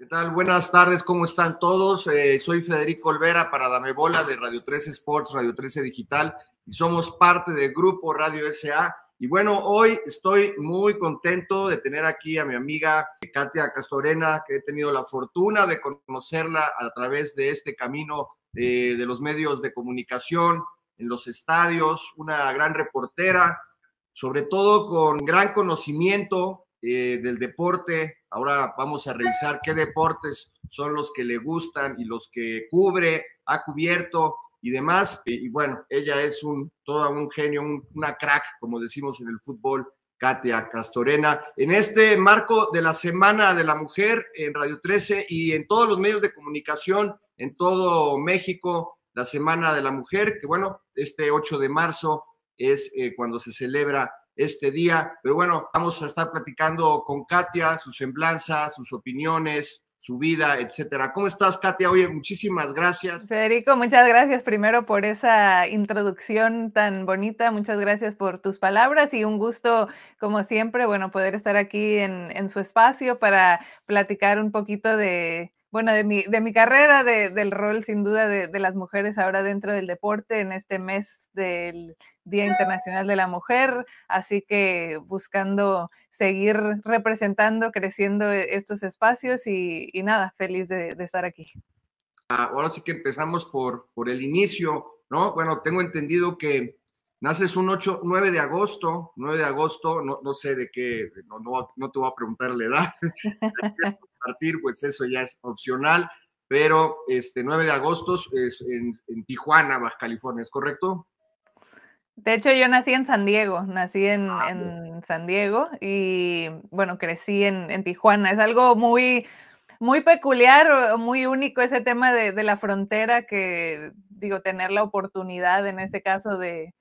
¿Qué tal? Buenas tardes, ¿cómo están todos? Eh, soy Federico Olvera para Dame Bola de Radio 13 Sports, Radio 13 Digital y somos parte del grupo Radio SA. Y bueno, hoy estoy muy contento de tener aquí a mi amiga eh, Katia Castorena, que he tenido la fortuna de conocerla a través de este camino eh, de, los medios de comunicación, en los estadios, una gran reportera, sobre todo con gran conocimiento del deporte, Ahora vamos a revisar qué deportes son los que le gustan y los que cubre, ha cubierto y demás. Y, bueno, ella es un, todo un genio, una crack, como decimos en el fútbol, Katia Castorena. En este marco de la Semana de la Mujer en Radio 13 y en todos los medios de comunicación en todo México, la Semana de la Mujer, que bueno, este 8 de marzo es eh, cuando se celebra este día. Pero bueno, vamos a estar platicando con Katia, su semblanza, sus opiniones, su vida, etcétera. ¿Cómo estás, Katia? Oye, muchísimas gracias. Federico, muchas gracias primero por esa introducción tan bonita, muchas gracias por tus palabras y un gusto, como siempre, bueno, poder estar aquí en, en su espacio para platicar un poquito de, bueno, de mi, de mi carrera, de, del rol sin duda de, de, las mujeres ahora dentro del deporte en este mes del Día Internacional de la Mujer. Así que buscando seguir representando, creciendo eh, estos espacios y, y nada, feliz de, de estar aquí. Ah, ahora sí que empezamos por, por el inicio, ¿no? Bueno, tengo entendido que naces un 8, 9 de agosto, 9 de agosto, no, no sé de qué, no, no, no te voy a preguntar la edad. partir, pues eso ya es opcional, pero este 9 de agosto es en, Tijuana, Baja California, ¿es correcto? De hecho, yo nací en San Diego, nací en, ah, San Diego y bueno, crecí en, Tijuana. Es algo muy, muy peculiar, muy único ese tema de, la frontera que, digo, tener la oportunidad en este caso de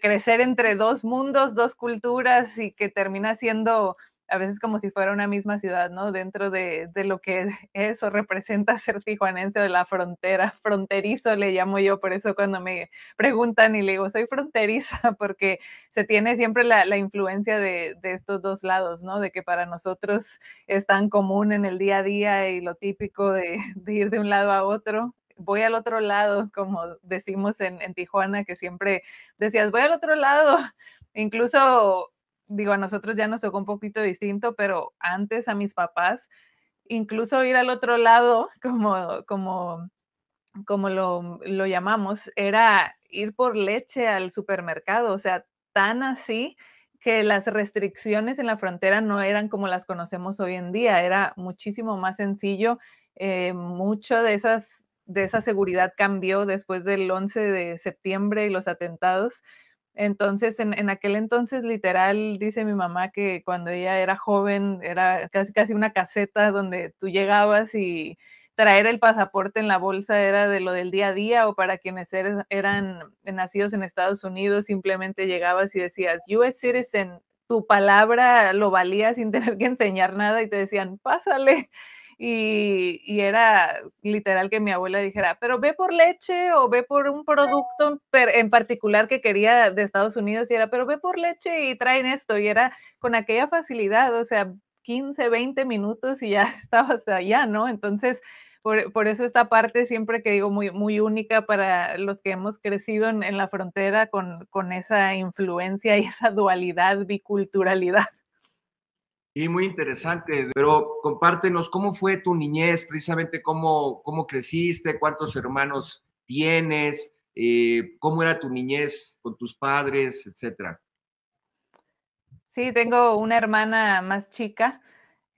crecer entre dos mundos, dos culturas y que termina siendo a veces como si fuera una misma ciudad, ¿no? Dentro de, lo que es o representa ser tijuanense o de la frontera, fronterizo le llamo yo, por eso cuando me preguntan y le digo, soy fronteriza, porque se tiene siempre la, influencia de, estos dos lados, ¿no? De que para nosotros es tan común en el día a día y lo típico de, ir de un lado a otro, voy al otro lado, como decimos en, en, Tijuana, que siempre decías, voy al otro lado. Incluso digo, a nosotros ya nos tocó un poquito distinto, pero antes a mis papás, incluso ir al otro lado, como, como, como lo, lo llamamos, era ir por leche al supermercado, o sea, tan así que las restricciones en la frontera no eran como las conocemos hoy en día, era muchísimo más sencillo. Eh, mucho de esas de esa seguridad cambió después del 11 de septiembre y los atentados, entonces, en, aquel entonces, literal, dice mi mamá que cuando ella era joven, era casi, casi una caseta donde tú llegabas y traer el pasaporte en la bolsa era de lo del día a día o para quienes eran nacidos en Estados Unidos, simplemente llegabas y decías, US citizen, tu palabra lo valía sin tener que enseñar nada y te decían, pásale. Y, era literal que mi abuela dijera, pero ve por leche o ve por un producto en, particular que quería de Estados Unidos y era, pero ve por leche y traen esto y era con aquella facilidad, o sea, 15, 20 minutos y ya estabas allá, ¿no? Entonces, por, eso esta parte siempre que digo muy, muy única para los que hemos crecido en, la frontera con esa influencia y esa dualidad, biculturalidad. Y muy interesante, pero compártenos cómo fue tu niñez, precisamente cómo, cómo creciste, cuántos hermanos tienes, eh, cómo era tu niñez con tus padres, etcétera. Sí, tengo una hermana más chica,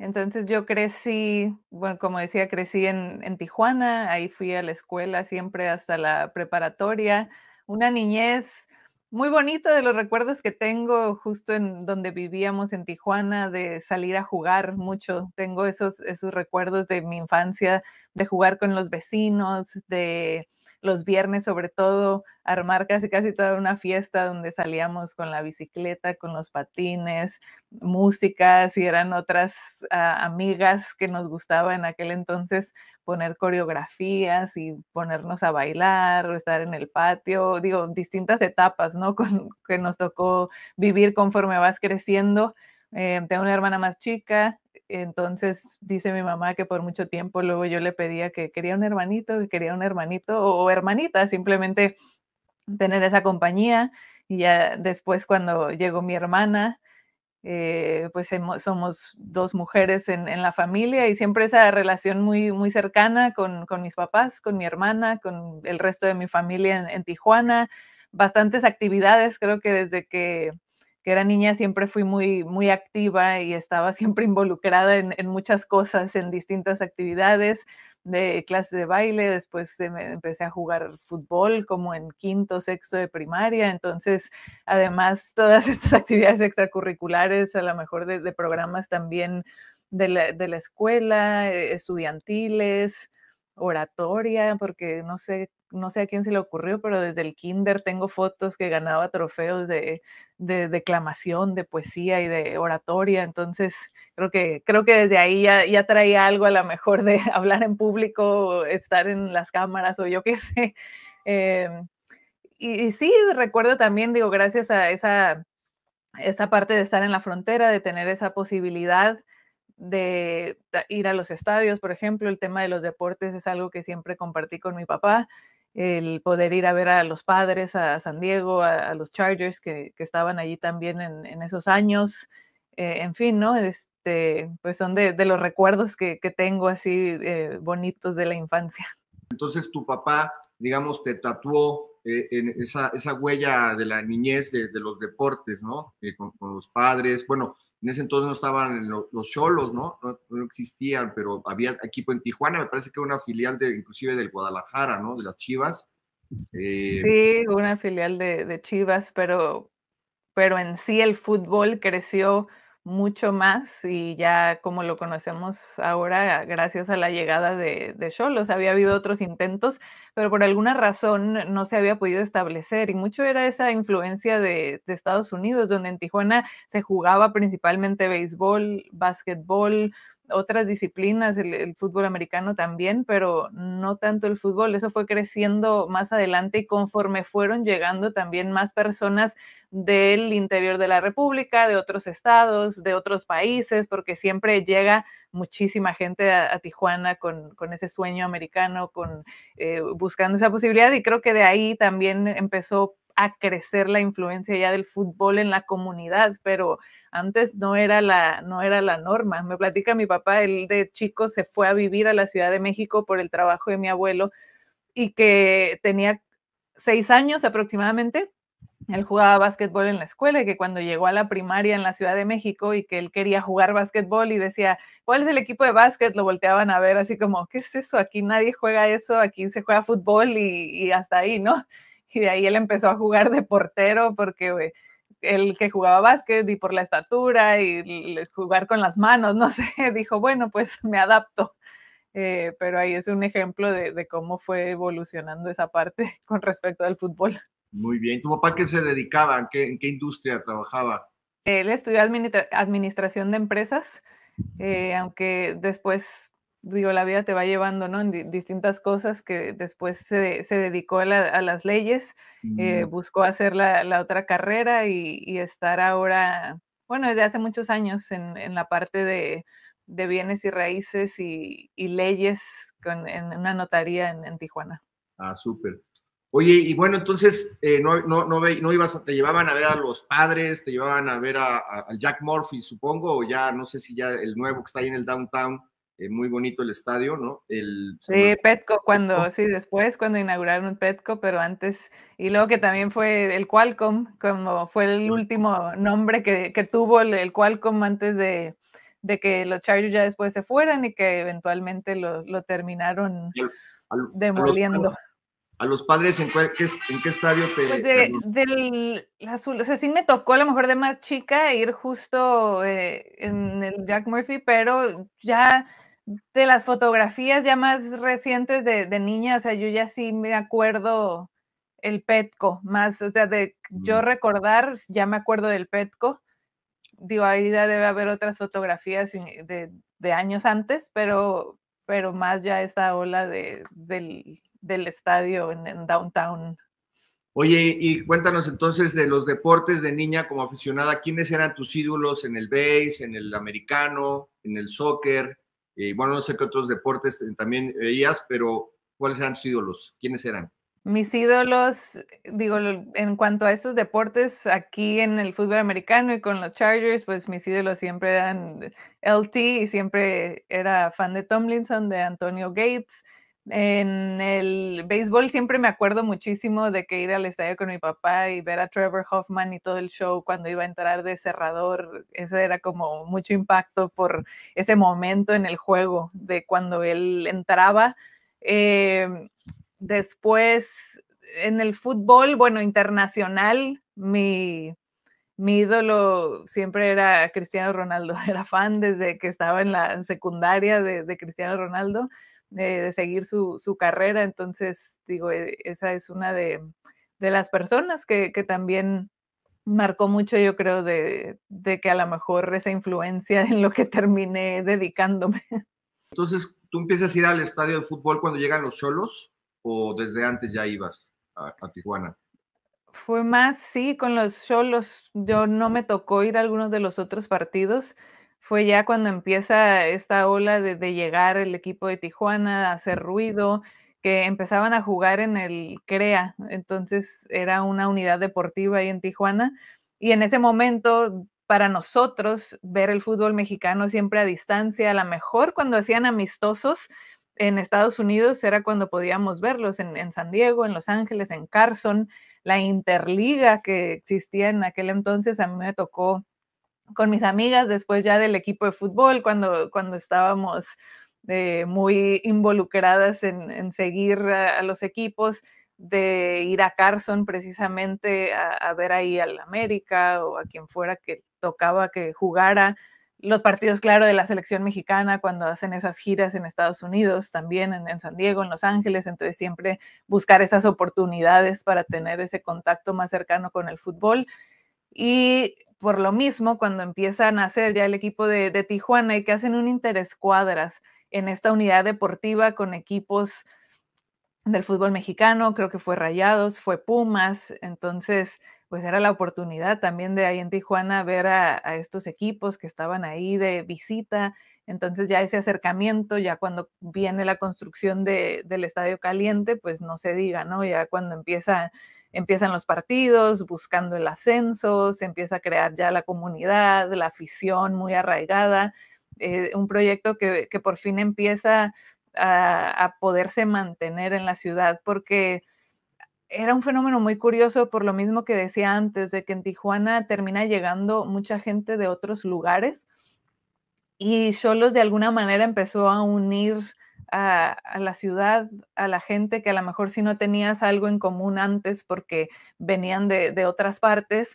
entonces yo crecí, bueno, como decía, crecí en, en Tijuana, ahí fui a la escuela siempre hasta la preparatoria, una niñez muy bonito de los recuerdos que tengo justo en donde vivíamos en Tijuana, de salir a jugar mucho. Tengo esos, esos recuerdos de mi infancia, de jugar con los vecinos, de los viernes sobre todo, armar casi casi toda una fiesta donde salíamos con la bicicleta, con los patines, música, y eran otras ah, amigas que nos gustaba en aquel entonces poner coreografías y ponernos a bailar o estar en el patio, digo, distintas etapas, ¿no? Con, que nos tocó vivir conforme vas creciendo eh, tengo una hermana más chica, entonces dice mi mamá que por mucho tiempo luego yo le pedía que quería un hermanito, que quería un hermanito o, hermanita, simplemente tener esa compañía. Y ya después cuando llegó mi hermana, eh, pues somos dos mujeres en, la familia y siempre esa relación muy, muy cercana con, con, mis papás, con mi hermana, con el resto de mi familia en, en Tijuana. Bastantes actividades, creo que desde que que era niña siempre fui muy, muy activa y estaba siempre involucrada en, muchas cosas, en distintas actividades de clases de baile, después empecé a jugar fútbol como en quinto, sexto de primaria, entonces además todas estas actividades extracurriculares, a lo mejor de, programas también de la, de la escuela, eh, estudiantiles, oratoria, porque no sé no sé a quién se le ocurrió, pero desde el kinder tengo fotos que ganaba trofeos de, de declamación, de poesía y de oratoria. Entonces, creo que, creo que desde ahí ya, ya traía algo a lo mejor de hablar en público, estar en las cámaras o yo qué sé. Em, y, sí, recuerdo también, digo, gracias a esa esta parte de estar en la frontera, de tener esa posibilidad de ir a los estadios, por ejemplo, el tema de los deportes es algo que siempre compartí con mi papá el poder ir a ver a los padres, a San Diego, a, los Chargers que, estaban allí también en, esos años, eh, en fin, ¿no? Este, pues son de, los recuerdos que, tengo así eh, bonitos de la infancia. Entonces tu papá, digamos, te tatuó eh, en esa, huella de la niñez de, los deportes, ¿no? Con, con, los padres, bueno, en ese entonces no estaban los cholos, ¿no? ¿no? existían, pero había equipo en Tijuana, me parece que una filial de, inclusive del Guadalajara, ¿no? De las Chivas. Eh, sí, una filial de, Chivas, pero, pero en sí el fútbol creció mucho más y ya como lo conocemos ahora, gracias a la llegada de, de Cholos, había habido otros intentos, pero por alguna razón no se había podido establecer y mucho era esa influencia de, de Estados Unidos, donde en Tijuana se jugaba principalmente béisbol, básquetbol, otras disciplinas, el, fútbol americano también, pero no tanto el fútbol. Eso fue creciendo más adelante y conforme fueron llegando también más personas del interior de la República, de otros estados, de otros países, porque siempre llega muchísima gente a, Tijuana con, con, ese sueño americano, con, eh, buscando esa posibilidad y creo que de ahí también empezó a crecer la influencia ya del fútbol en la comunidad, pero antes no era la, no era la norma. Me platica mi papá, él de chico se fue a vivir a la Ciudad de México por el trabajo de mi abuelo y que tenía seis años aproximadamente. Él jugaba básquetbol en la escuela y que cuando llegó a la primaria en la Ciudad de México y que él quería jugar básquetbol y decía, ¿cuál es el equipo de básquet? Lo volteaban a ver así como, ¿qué es eso? Aquí nadie juega eso, aquí se juega fútbol y, y hasta ahí, ¿no? y de ahí él empezó a jugar de portero porque el que jugaba básquet y por la estatura y jugar con las manos, no sé, dijo, bueno, pues me adapto. Eh, pero ahí es un ejemplo de, cómo fue evolucionando esa parte con respecto al fútbol. Muy bien. ¿Tu papá qué se dedicaba? ¿En qué, industria trabajaba? Él estudió administración de empresas, eh, aunque después digo, la vida te va llevando, ¿no? En distintas cosas que después se, dedicó a, las leyes, mm, eh, buscó hacer la, otra carrera y, estar ahora, bueno, desde hace muchos años en, la parte de, bienes y raíces y, leyes en una notaría en, Tijuana. Ah, súper. Oye, y bueno, entonces eh, no, no, no, ibas, a, te llevaban a ver a los padres, te llevaban a ver a, a Jack Murphy, supongo, o ya no sé si ya el nuevo que está ahí en el downtown eh, muy bonito el estadio, ¿no? El, sí, Petco, cuando, sí, después cuando inauguraron Petco, pero antes, y luego que también fue el Qualcomm, como fue el último nombre que, tuvo el, Qualcomm antes de, que los Chargers ya después se fueran y que eventualmente lo, terminaron demoliendo. A los, padres, ¿en, qué, en estadio te...? Pues del azul, o sea, sí me tocó a lo mejor de más chica ir justo eh, en el Jack Murphy, pero ya de las fotografías ya más recientes de, niña, o sea, yo ya sí me acuerdo el Petco, más, o sea, de yo mm. recordar, ya me acuerdo del Petco. Digo, ahí ya debe haber otras fotografías eh, de, años antes, pero, pero más ya esta ola del, estadio en, en downtown. Oye, y cuéntanos entonces de los deportes de niña como aficionada, ¿quiénes eran tus ídolos en el base, en el americano, en el soccer? Eh, bueno, no sé qué otros deportes eh, también veías, pero ¿cuáles eran tus ídolos? ¿Quiénes eran? Mis ídolos, digo, en cuanto a esos deportes, aquí en el fútbol americano y con los Chargers, pues mis ídolos siempre eran LT y siempre era fan de Tomlinson, de Antonio Gates, en el béisbol siempre me acuerdo muchísimo de que ir al estadio con mi papá y ver a Trevor Hoffman y todo el show cuando iba a entrar de cerrador. Ese era como mucho impacto por ese momento en el juego de cuando él entraba. Em, después, en el fútbol, bueno, internacional, mi, ídolo siempre era Cristiano Ronaldo. Era fan desde que estaba en la secundaria de Cristiano Ronaldo de, seguir su, carrera. Entonces, digo, eh, esa es una de, las personas que, también marcó mucho, yo creo, de, que a lo mejor esa influencia en lo que terminé dedicándome. Entonces, ¿tú empiezas a ir al estadio de fútbol cuando llegan los cholos o desde antes ya ibas a, Tijuana? Fue más, sí, con los cholos. Yo no me tocó ir a algunos de los otros partidos fue ya cuando empieza esta ola de, llegar el equipo de Tijuana a hacer ruido, que empezaban a jugar en el CREA, entonces era una unidad deportiva ahí en Tijuana. Y en ese momento, para nosotros, ver el fútbol mexicano siempre a distancia, a lo mejor cuando hacían amistosos en Estados Unidos era cuando podíamos verlos en, en San Diego, en Los Ángeles, en Carson, la interliga que existía en aquel entonces, a mí me tocó con mis amigas después ya del equipo de fútbol, cuando, cuando estábamos eh, muy involucradas en, seguir a, los equipos, de ir a Carson precisamente a, ver ahí al América o a quien fuera que tocaba que jugara. Los partidos, claro, de la selección mexicana cuando hacen esas giras en Estados Unidos, también en, en San Diego, en Los Ángeles, entonces siempre buscar esas oportunidades para tener ese contacto más cercano con el fútbol. Y por lo mismo, cuando empieza a nacer ya el equipo de, Tijuana y que hacen un interescuadras en esta unidad deportiva con equipos del fútbol mexicano, creo que fue Rayados, fue Pumas, entonces pues era la oportunidad también de ahí en Tijuana ver a, estos equipos que estaban ahí de visita, entonces ya ese acercamiento, ya cuando viene la construcción del Estadio Caliente, pues no se diga, ¿no? Ya cuando empieza empiezan los partidos buscando el ascenso, se empieza a crear ya la comunidad, la afición muy arraigada, eh, un proyecto que, por fin empieza a, poderse mantener en la ciudad porque era un fenómeno muy curioso por lo mismo que decía antes, de que en Tijuana termina llegando mucha gente de otros lugares y Solos de alguna manera empezó a unir a, la ciudad, a la gente que a lo mejor si no tenías algo en común antes porque venían de, otras partes,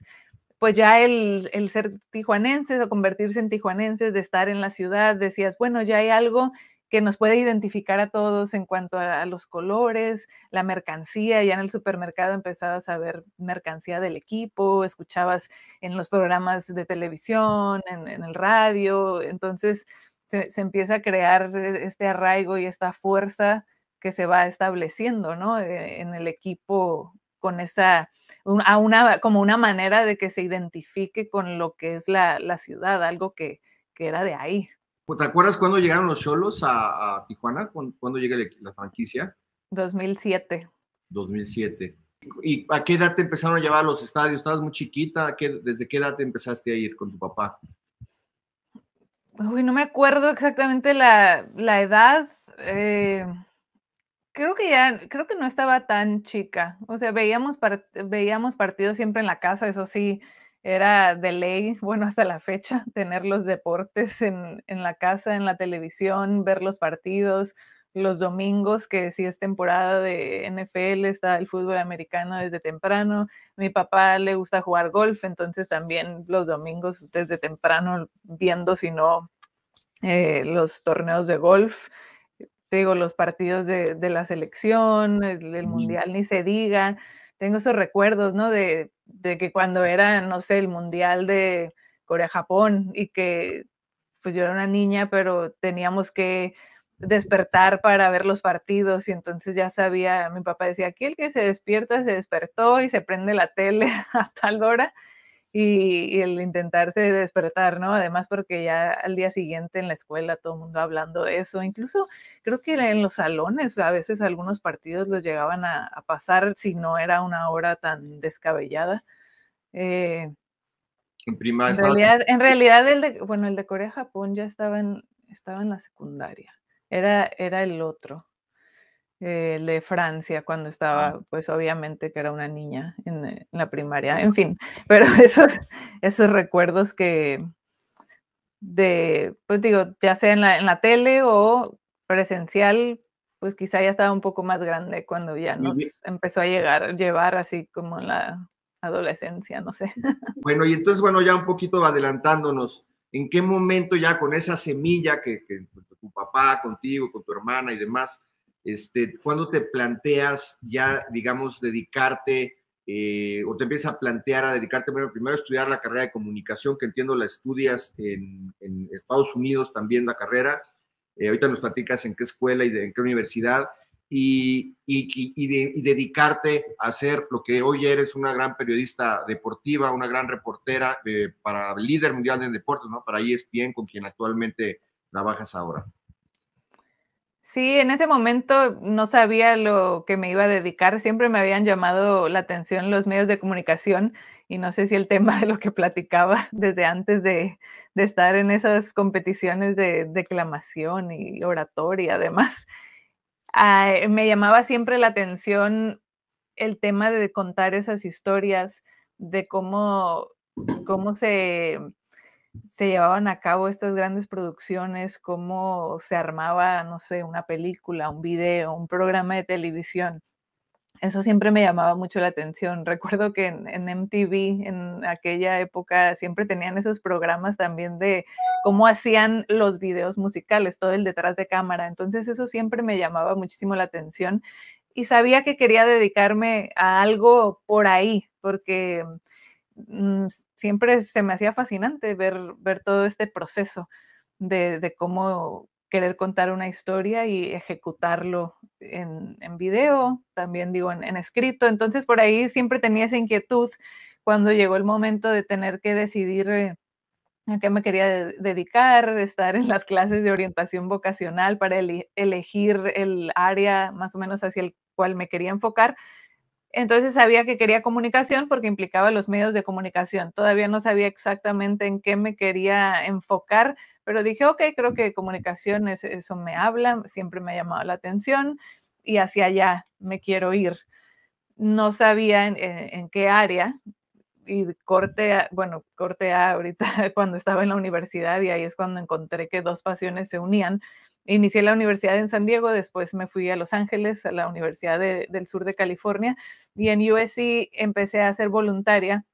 pues ya el, ser tijuanenses o convertirse en tijuanenses, de estar en la ciudad, decías, bueno, ya hay algo que nos puede identificar a todos en cuanto a, los colores, la mercancía, ya en el supermercado empezabas a ver mercancía del equipo, escuchabas en los programas de televisión, en el radio, entonces se, empieza a crear e, este arraigo y esta fuerza que se va estableciendo, ¿no? E, en el equipo con esa, a una, como una manera de que se identifique con lo que es la, la ciudad, algo que, que, era de ahí. Pues, ¿Te acuerdas cuando llegaron los Cholos a, a Tijuana? ¿Cuándo, llega la franquicia? 2007. 2007. ¿Y a qué edad te empezaron a llevar a los estadios? ¿Estabas muy chiquita? ¿Desde qué edad te empezaste a ir con tu papá? Uy, no me acuerdo exactamente la, edad. Eh, creo que ya, creo que no estaba tan chica. O sea, veíamos, veíamos partidos siempre en la casa, eso sí, era de ley, bueno, hasta la fecha, tener los deportes en la casa, en la televisión, ver los partidos los domingos, que si es temporada de NFL, está el fútbol americano desde temprano. Mi papá le gusta jugar golf, entonces también los domingos desde temprano viendo si no eh, los torneos de golf. digo, los partidos de, la selección, el, mundial ni se diga. Tengo esos recuerdos, ¿no? De, de que cuando era, no sé, el mundial de Corea-Japón y que pues yo era una niña, pero teníamos que despertar para ver los partidos y entonces ya sabía, mi papá decía, aquí el que se despierta se despertó y se prende la tele a tal hora y, el intentarse despertar, ¿no? Además porque ya al día siguiente en la escuela todo el mundo hablando de eso, incluso creo que en los salones a veces algunos partidos los llegaban a, pasar si no era una hora tan descabellada. Eh, en, en realidad, en realidad el de, bueno, el de Corea-Japón ya estaba en la secundaria era, el otro, el de Francia, cuando ah. estaba, pues obviamente que era una niña en, eh, la primaria, en fin, pero esos, esos recuerdos que de, pues digo, ya sea en la, tele o presencial, pues quizá ya estaba un poco más grande cuando ya nos empezó a llegar, llevar así como la adolescencia, no sé. Bueno, y entonces, bueno, ya un poquito adelantándonos, ¿en qué momento ya con esa semilla que, que tu papá, contigo, con tu hermana y demás, este, cuando te planteas ya, digamos, dedicarte eh, o te empiezas a plantear a dedicarte primero, primero, a estudiar la carrera de comunicación, que entiendo la estudias en, Estados Unidos también la carrera? Eh, ahorita nos platicas en qué escuela y en qué universidad. Y, dedicarte a ser lo que hoy eres una gran periodista deportiva, una gran reportera eh, para líder mundial en deportes, ¿no? Para ESPN, con quien actualmente trabajas ahora? Sí, en ese momento no sabía lo que me iba a dedicar. Siempre me habían llamado la atención los medios de comunicación y no sé si el tema de lo que platicaba desde antes de, estar en esas competiciones de declamación y oratoria, además, me llamaba siempre la atención el tema de contar esas historias, de cómo, cómo se se llevaban a cabo estas grandes producciones, cómo se armaba, no sé, una película, un video, un programa de televisión. Eso siempre me llamaba mucho la atención. Recuerdo que en, MTV, en aquella época, siempre tenían esos programas también de cómo hacían los videos musicales, todo el detrás de cámara. Entonces eso siempre me llamaba muchísimo la atención y sabía que quería dedicarme a algo por ahí, porque Mm, siempre se me hacía fascinante ver, ver todo este proceso de, cómo querer contar una historia y ejecutarlo en, en video, también digo en, escrito. Entonces por ahí siempre tenía esa inquietud cuando llegó el momento de tener que decidir eh, a qué me quería dedicar, estar en las clases de orientación vocacional para elegir el área más o menos hacia el cual me quería enfocar. Entonces sabía que quería comunicación porque implicaba los medios de comunicación. Todavía no sabía exactamente en qué me quería enfocar, pero dije, ok, creo que comunicación, es, eso me habla, siempre me ha llamado la atención y hacia allá me quiero ir. No sabía en, qué área y corte, bueno, corté ahorita cuando estaba en la universidad y ahí es cuando encontré que dos pasiones se unían Inicié la universidad en San Diego, después me fui a Los Ángeles, a la Universidad del Sur de California, y en USC empecé a ser voluntaria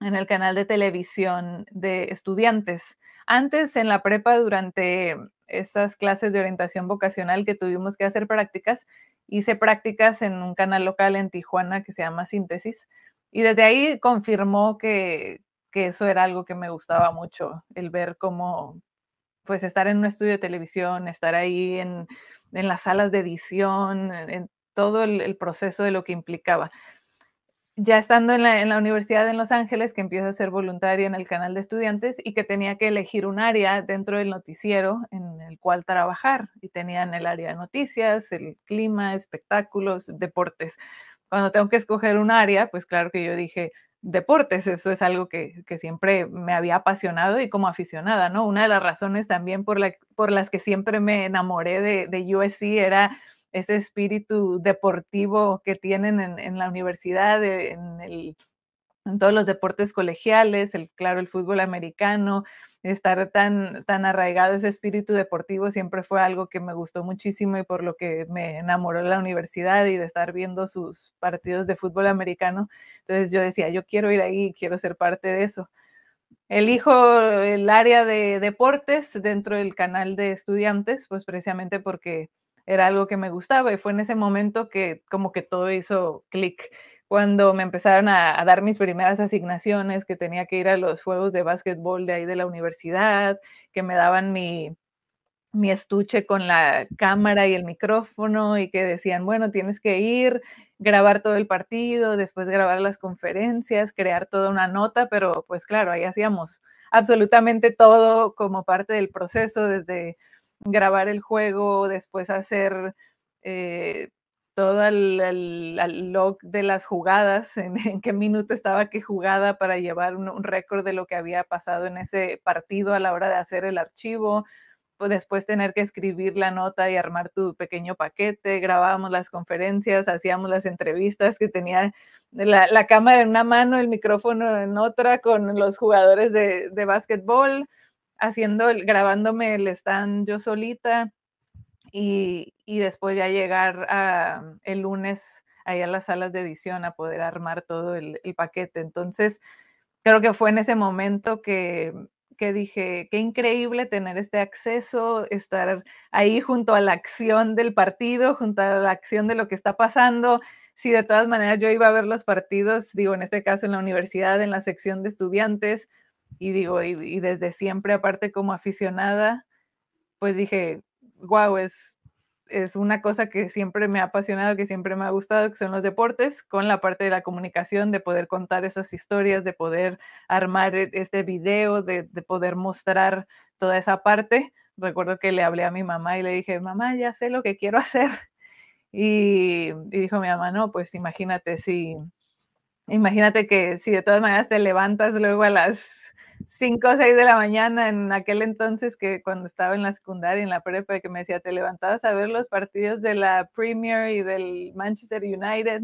en el canal de televisión de estudiantes. Antes, en la prepa, durante esas clases de orientación vocacional que tuvimos que hacer prácticas, hice prácticas en un canal local en Tijuana que se llama Síntesis. Y desde ahí confirmó que, que eso era algo que me gustaba mucho, el ver cómo, pues estar en un estudio de televisión, estar ahí en, las salas de edición, en, todo el, proceso de lo que implicaba. Ya estando en la, universidad en Los Ángeles, que empiezo a ser voluntaria en el canal de estudiantes y que tenía que elegir un área dentro del noticiero en el cual trabajar. Y tenía en el área de noticias, el clima, espectáculos, deportes. Cuando tengo que escoger un área, pues claro que yo dije, deportes. Eso es algo que, que, siempre me había apasionado y como aficionada, ¿no? Una de las razones también por, la, por las que siempre me enamoré de, de USC era ese espíritu deportivo que tienen en, en la universidad, en, el, en todos los deportes colegiales, el, claro, el fútbol americano, estar tan, tan arraigado ese espíritu deportivo siempre fue algo que me gustó muchísimo y por lo que me enamoró la universidad y de estar viendo sus partidos de fútbol americano. Entonces yo decía, yo quiero ir ahí, quiero ser parte de eso. Elijo el área de deportes dentro del canal de estudiantes, pues precisamente porque era algo que me gustaba y fue en ese momento que como que todo hizo clic cuando me empezaron a, dar mis primeras asignaciones, que tenía que ir a los juegos de básquetbol de ahí de la universidad, que me daban mi, mi estuche con la cámara y el micrófono y que decían, bueno, tienes que ir, grabar todo el partido, después grabar las conferencias, crear toda una nota, pero pues claro, ahí hacíamos absolutamente todo como parte del proceso, desde grabar el juego, después hacer eh, todo el, log de las jugadas, en, qué minuto estaba qué jugada para llevar un, récord de lo que había pasado en ese partido a la hora de hacer el archivo, pues, después tener que escribir la nota y armar tu pequeño paquete, grabábamos las conferencias, hacíamos las entrevistas que tenía la, cámara en una mano, el micrófono en otra con los jugadores de, de básquetbol, haciendo, grabándome el stand yo solita y, después ya llegar el lunes ahí a las salas de edición a poder armar todo el, paquete. Entonces, creo que fue en ese momento que, dije, qué increíble tener este acceso, estar ahí junto a la acción del partido, junto a la acción de lo que está pasando. Si de todas maneras yo iba a ver los partidos, digo, en este caso en la universidad, en la sección de estudiantes, y digo, y desde siempre, aparte como aficionada, pues dije, wow, es, es una cosa que siempre me ha apasionado, que siempre me ha gustado, que son los deportes, con la parte de la comunicación, de poder contar esas historias, de poder armar e, este video, de, poder mostrar toda esa parte. Recuerdo que le hablé a mi mamá y le dije, mamá, ya sé lo que quiero hacer. Y, y dijo mi mamá, no, pues imagínate si, imagínate que si de todas maneras te levantas luego a las 5 o 6 de la mañana en aquel entonces que cuando estaba en la secundaria, en la prepa, que me decía, te levantabas a ver los partidos de la Premier y del Manchester United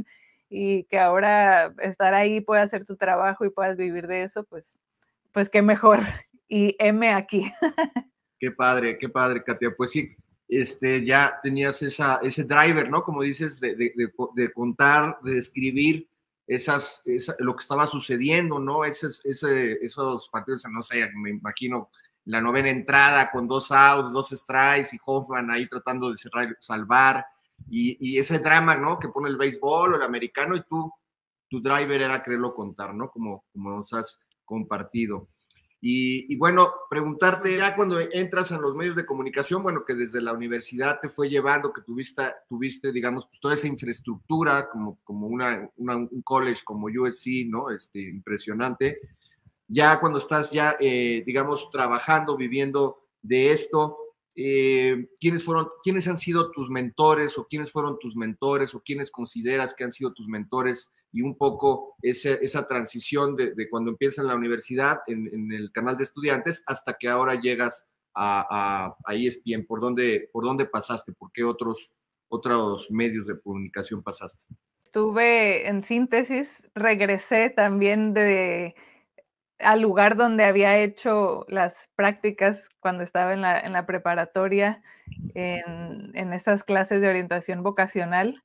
y que ahora estar ahí puede hacer tu trabajo y puedas vivir de eso, pues, pues qué mejor. Y M aquí. Qué padre, qué padre, Katia. Pues sí, este, ya tenías esa, ese driver, ¿no? Como dices, de, de contar, de escribir esas, lo que estaba sucediendo, ¿no? Esos, esos partidos, no sé, me imagino la novena entrada con dos outs, dos strikes y Hoffman ahí tratando de salvar y, ese drama, ¿no? Que pone el béisbol o el americano y tú, tu driver era quererlo contar, ¿no? Como, como nos has compartido. Y, bueno, preguntarte ya cuando entras en los medios de comunicación, bueno, que desde la universidad te fue llevando, que tuviste, tuviste digamos, pues, toda esa infraestructura, como, como una, un college como USC, ¿no? Este, impresionante. Ya cuando estás ya, eh, digamos, trabajando, viviendo de esto, eh, ¿quiénes, fueron, ¿quiénes han sido tus mentores o quiénes fueron tus mentores o quiénes consideras que han sido tus mentores y un poco esa, transición de, cuando empiezas en la universidad, en, el canal de estudiantes, hasta que ahora llegas a, a, ESPN? ¿Por dónde, ¿Por dónde pasaste? ¿Por qué otros, otros medios de comunicación pasaste? Estuve en síntesis, regresé también de al lugar donde había hecho las prácticas cuando estaba en la, en la preparatoria, en, en esas clases de orientación vocacional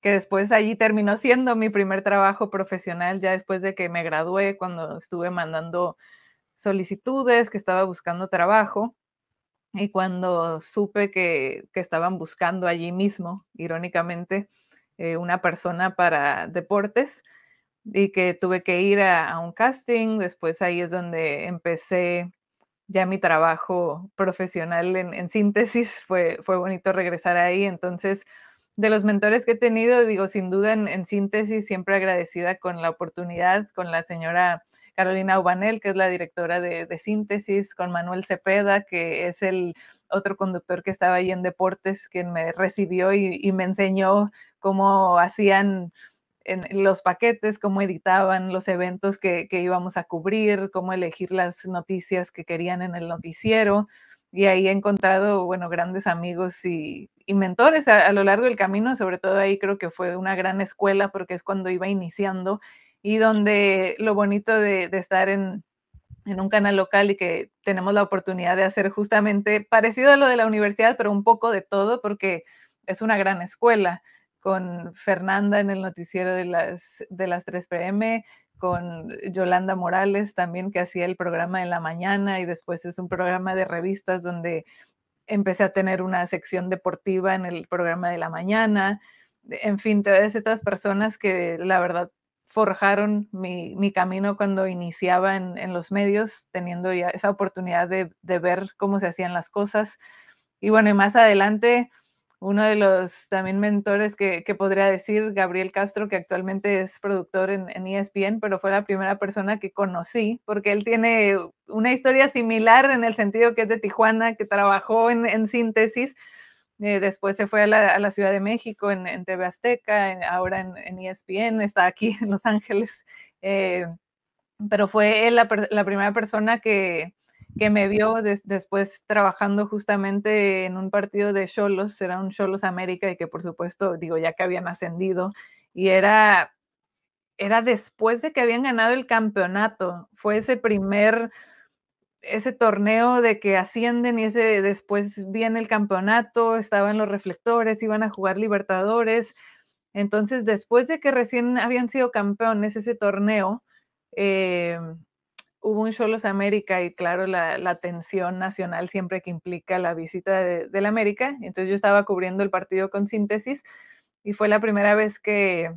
que después allí terminó siendo mi primer trabajo profesional, ya después de que me gradué, cuando estuve mandando solicitudes, que estaba buscando trabajo y cuando supe que, que estaban buscando allí mismo, irónicamente, eh, una persona para deportes y que tuve que ir a, un casting, después ahí es donde empecé ya mi trabajo profesional en, en síntesis, fue, fue bonito regresar ahí, entonces de los mentores que he tenido, digo, sin duda, en, síntesis, siempre agradecida con la oportunidad, con la señora Carolina Ubanel, que es la directora de, síntesis, con Manuel Cepeda, que es el otro conductor que estaba ahí en deportes, quien me recibió y, me enseñó cómo hacían en los paquetes, cómo editaban los eventos que, que íbamos a cubrir, cómo elegir las noticias que querían en el noticiero y ahí he encontrado, bueno, grandes amigos y, mentores a, lo largo del camino, sobre todo ahí creo que fue una gran escuela porque es cuando iba iniciando y donde lo bonito de, estar en, un canal local y que tenemos la oportunidad de hacer justamente parecido a lo de la universidad, pero un poco de todo porque es una gran escuela con Fernanda en el noticiero de las, de las 3 pm, con Yolanda Morales también, que hacía el programa de la mañana y después es un programa de revistas donde empecé a tener una sección deportiva en el programa de la mañana. En fin, todas estas personas que la verdad forjaron mi, camino cuando iniciaba en, los medios, teniendo ya esa oportunidad de, de ver cómo se hacían las cosas. Y bueno, y más adelante, uno de los también mentores que, podría decir, Gabriel Castro, que actualmente es productor en, ESPN, e pero fue la primera persona que conocí, porque él tiene una historia similar en el sentido que es de Tijuana, que trabajó en, síntesis, eh, después se fue a la, Ciudad de México en, en TV Azteca, ahora en, ESPN, e está aquí en Los Ángeles, eh, pero fue él la primera persona que que me vio después trabajando justamente en un partido de Cholos, era un Cholos América y que por supuesto, digo, ya que habían ascendido y era era después de que habían ganado el campeonato, fue ese primer ese torneo de que ascienden y ese después viene el campeonato, estaban los reflectores, iban a jugar Libertadores. Entonces, después de que recién habían sido campeones ese torneo, eh, hubo un Cholos América y claro, la, tensión nacional siempre que implica la visita del América. Entonces yo estaba cubriendo el partido con síntesis y fue la primera vez que,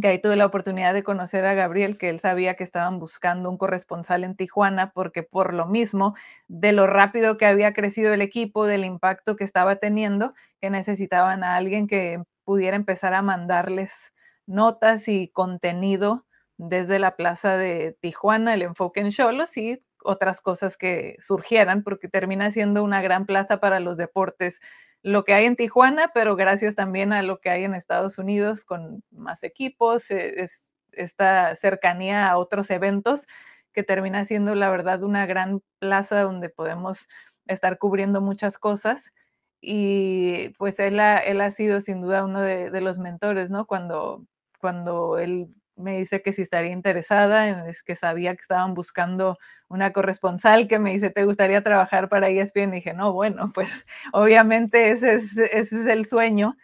que ahí tuve la oportunidad de conocer a Gabriel, que él sabía que estaban buscando un corresponsal en Tijuana, porque por lo mismo, de lo rápido que había crecido el equipo, del impacto que estaba teniendo, que necesitaban a alguien que pudiera empezar a mandarles notas y contenido desde la plaza de Tijuana, el enfoque en Cholos y otras cosas que surgieran, porque termina siendo una gran plaza para los deportes, lo que hay en Tijuana, pero gracias también a lo que hay en Estados Unidos con más equipos, eh, es, esta cercanía a otros eventos, que termina siendo la verdad una gran plaza donde podemos estar cubriendo muchas cosas. Y pues él ha, sido sin duda uno de, de los mentores, ¿no? Cuando, cuando él me dice que si estaría interesada, es que sabía que estaban buscando una corresponsal que me dice, ¿te gustaría trabajar para ESPN? Y dije, no, bueno, pues obviamente ese es, ese es el sueño.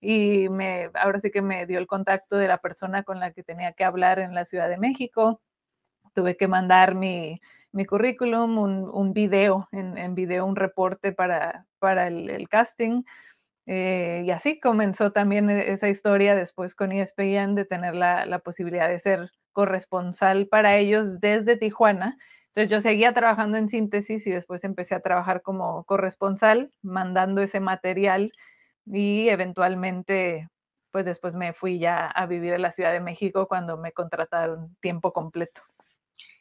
Y me, ahora sí que me dio el contacto de la persona con la que tenía que hablar en la Ciudad de México. Tuve que mandar mi, currículum, un, un video, en, un reporte para, para el casting. Eh, y así comenzó también e-, esa historia después con ESPN de tener la, posibilidad de ser corresponsal para ellos desde Tijuana. Entonces yo seguía trabajando en síntesis y después empecé a trabajar como corresponsal, mandando ese material y eventualmente, pues después me fui ya a vivir en la Ciudad de México cuando me contrataron tiempo completo.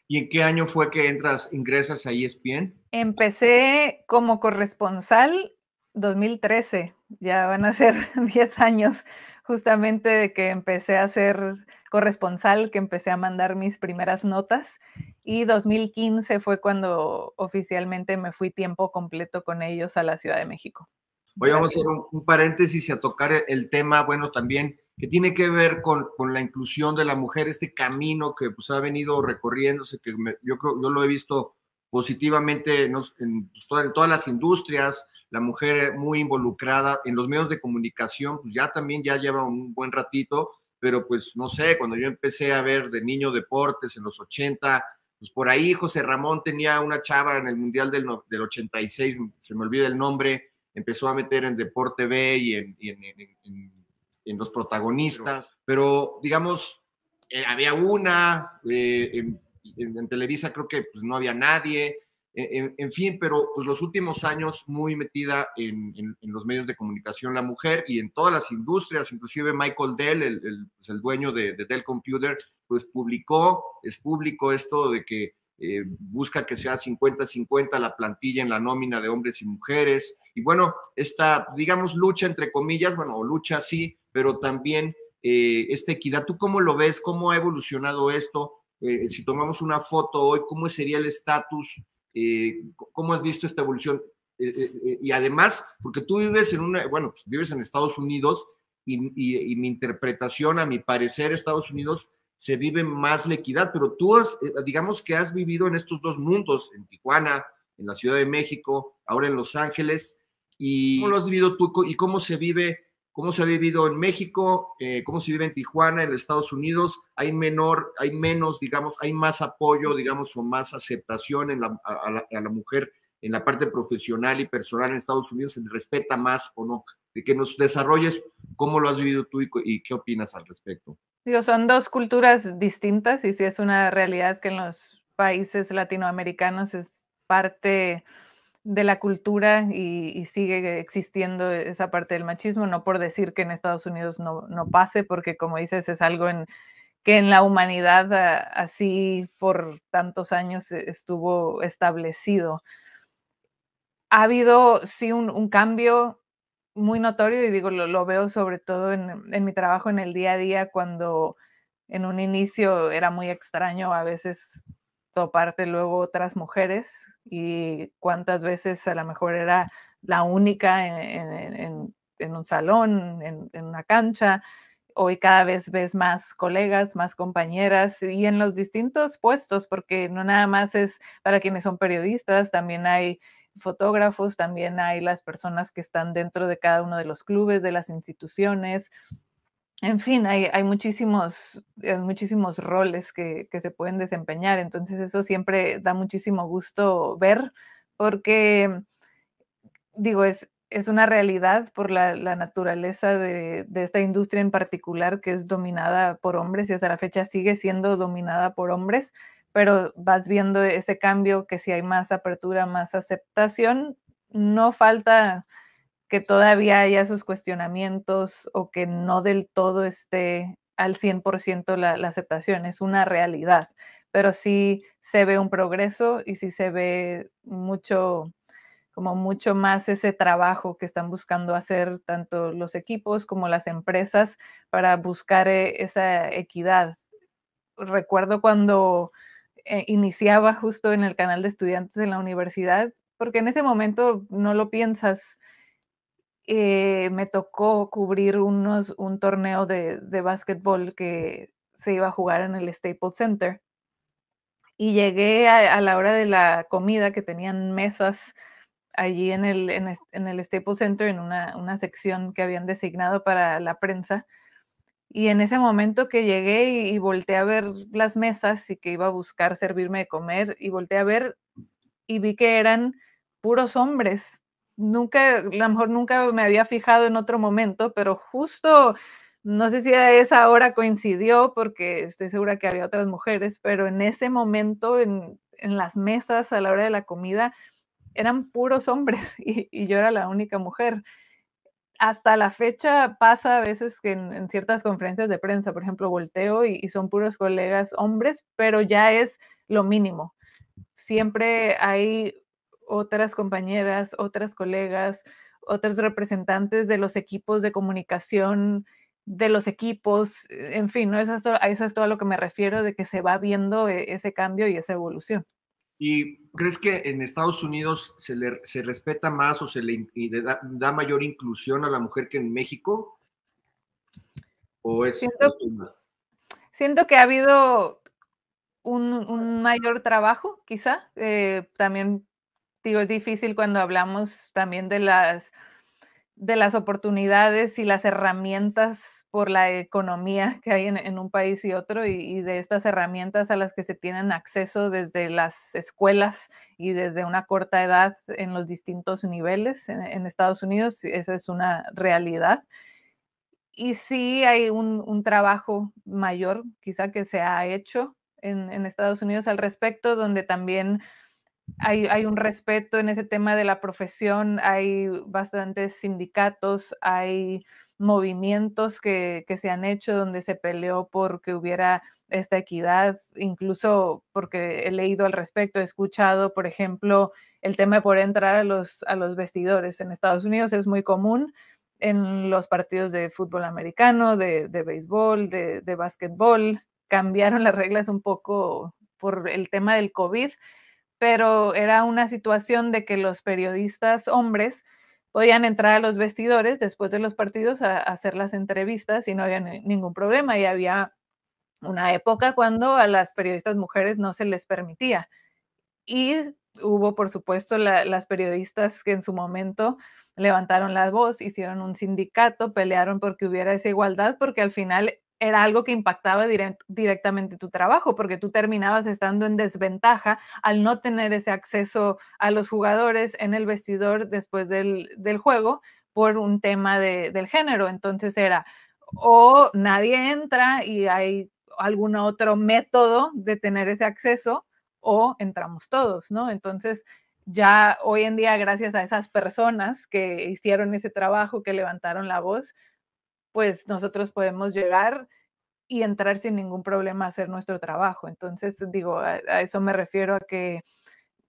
¿Y en qué año fue que entras, ingresas a ESPN? Empecé como corresponsal 2013, ya van a ser 10 años justamente de que empecé a ser corresponsal, que empecé a mandar mis primeras notas y 2015 fue cuando oficialmente me fui tiempo completo con ellos a la Ciudad de México. Voy a hacer un, paréntesis y a tocar e, el tema, bueno, también que tiene que ver con, la inclusión de la mujer, este camino que pues, ha venido recorriéndose, que yo creo, yo lo he visto positivamente pues, en todas las industrias, la mujer muy involucrada en los medios de comunicación, pues ya también ya lleva un buen ratito, pero pues no sé, cuando yo empecé a ver de niño deportes en los 80, pues por ahí José Ramón tenía una chava en el Mundial del, 86, se me olvida el nombre, empezó a meter en Deporte B y en, los protagonistas, pero, digamos, eh, había una, eh, en, Televisa creo que pues, no había nadie, en, fin, pero pues los últimos años muy metida en, los medios de comunicación la mujer y en todas las industrias, inclusive Michael Dell, el, el, pues, dueño de, Dell Computer, pues publicó, es público esto de que eh, busca que sea 50-50 la plantilla en la nómina de hombres y mujeres. Y bueno, esta, digamos, lucha entre comillas, bueno, lucha sí, pero también eh, esta equidad, ¿tú cómo lo ves? ¿Cómo ha evolucionado esto? Eh, si tomamos una foto hoy, ¿cómo sería el estatus? Eh, ¿Cómo has visto esta evolución? Eh, eh, y además, porque tú vives en una, bueno, pues, vives en Estados Unidos y, mi interpretación, a mi parecer, Estados Unidos se vive más la equidad, pero tú has, digamos que has vivido en estos dos mundos, en Tijuana, en la Ciudad de México, ahora en Los Ángeles, y ¿cómo lo has vivido tú y cómo se vive cómo se ha vivido en México, eh, cómo se vive en Tijuana, en Estados Unidos, hay menor, hay menos, digamos, hay más apoyo, digamos, o más aceptación en la, a, la, mujer en la parte profesional y personal en Estados Unidos, se respeta más o no, de que nos desarrolles cómo lo has vivido tú y, qué opinas al respecto. Digo, son dos culturas distintas y sí es una realidad que en los países latinoamericanos es parte de la cultura y, sigue existiendo esa parte del machismo, no por decir que en Estados Unidos no, pase, porque como dices, es algo que en la humanidad ah, así por tantos años e, estuvo establecido. Ha habido sí un, cambio muy notorio y digo, lo, veo sobre todo en mi trabajo en el día a día cuando en un inicio era muy extraño a veces parte luego otras mujeres y cuántas veces a lo mejor era la única en, en un salón, en, una cancha. Hoy cada vez ves más colegas, más compañeras y en los distintos puestos, porque no nada más es para quienes son periodistas, también hay fotógrafos, también hay las personas que están dentro de cada uno de los clubes, de las instituciones, en fin, hay, hay muchísimos, eh, muchísimos roles que, se pueden desempeñar, entonces eso siempre da muchísimo gusto ver porque, digo, es, es una realidad por la, naturaleza de, de, esta industria en particular que es dominada por hombres y hasta la fecha sigue siendo dominada por hombres, pero vas viendo ese cambio que si hay más apertura, más aceptación, no falta que todavía haya sus cuestionamientos o que no del todo esté al 100% la, la aceptación, es una realidad, pero sí se ve un progreso y sí se ve mucho, como mucho más ese trabajo que están buscando hacer tanto los equipos como las empresas para buscar eh, esa equidad. Recuerdo cuando eh, iniciaba justo en el canal de estudiantes en la universidad, porque en ese momento no lo piensas, eh, me tocó cubrir unos, un torneo de, de básquetbol que se iba a jugar en el Staples Center. Y llegué a, la hora de la comida que tenían mesas allí en el, en, Staples Center, en una, sección que habían designado para la prensa. Y en ese momento que llegué y, y, volteé a ver las mesas y que iba a buscar servirme de comer, y volteé a ver y vi que eran puros hombres nunca, a lo mejor nunca me había fijado en otro momento, pero justo, no sé si a esa hora coincidió, porque estoy segura que había otras mujeres, pero en ese momento, en, las mesas, a la hora de la comida, eran puros hombres y, yo era la única mujer hasta la fecha pasa a veces que en, ciertas conferencias de prensa, por ejemplo, volteo y, son puros colegas hombres, pero ya es lo mínimo. Siempre hay otras compañeras, otras colegas, otros representantes de los equipos de comunicación, de los equipos, eh, en fin, ¿no? eso, es todo, a eso es todo a lo que me refiero de que se va viendo e, ese cambio y esa evolución. ¿Y crees que en Estados Unidos se le se respeta más o se le da, mayor inclusión a la mujer que en México? ¿O es siento, siento que ha habido un, mayor trabajo, quizá, eh, también digo, es difícil cuando hablamos también de las, de las oportunidades y las herramientas por la economía que hay en, un país y otro y, de estas herramientas a las que se tienen acceso desde las escuelas y desde una corta edad en los distintos niveles en, Estados Unidos, esa es una realidad. Y sí hay un, un trabajo mayor quizá que se ha hecho en, en Estados Unidos al respecto, donde también hay, un respeto en ese tema de la profesión, hay bastantes sindicatos, hay movimientos que, se han hecho donde se peleó porque hubiera esta equidad, incluso porque he leído al respecto, he escuchado, por ejemplo, el tema de poder entrar a los, a vestidores. En Estados Unidos es muy común en los partidos de fútbol americano, de, de béisbol, de, de básquetbol. Cambiaron las reglas un poco por el tema del COVID, pero era una situación de que los periodistas hombres podían entrar a los vestidores después de los partidos a, hacer las entrevistas y no había ningún problema. Y había una época cuando a las periodistas mujeres no se les permitía. Y hubo, por supuesto, las periodistas que en su momento levantaron la voz, hicieron un sindicato, pelearon porque hubiera esa igualdad, porque al final era algo que impactaba directamente tu trabajo, porque tú terminabas estando en desventaja al no tener ese acceso a los jugadores en el vestidor después del, juego por un tema del género. Entonces era, o nadie entra y hay algún otro método de tener ese acceso, o entramos todos, ¿no? Entonces, ya hoy en día, gracias a esas personas que hicieron ese trabajo, que levantaron la voz, pues nosotros podemos llegar y entrar sin ningún problema a hacer nuestro trabajo. Entonces, digo, a, eso me refiero a que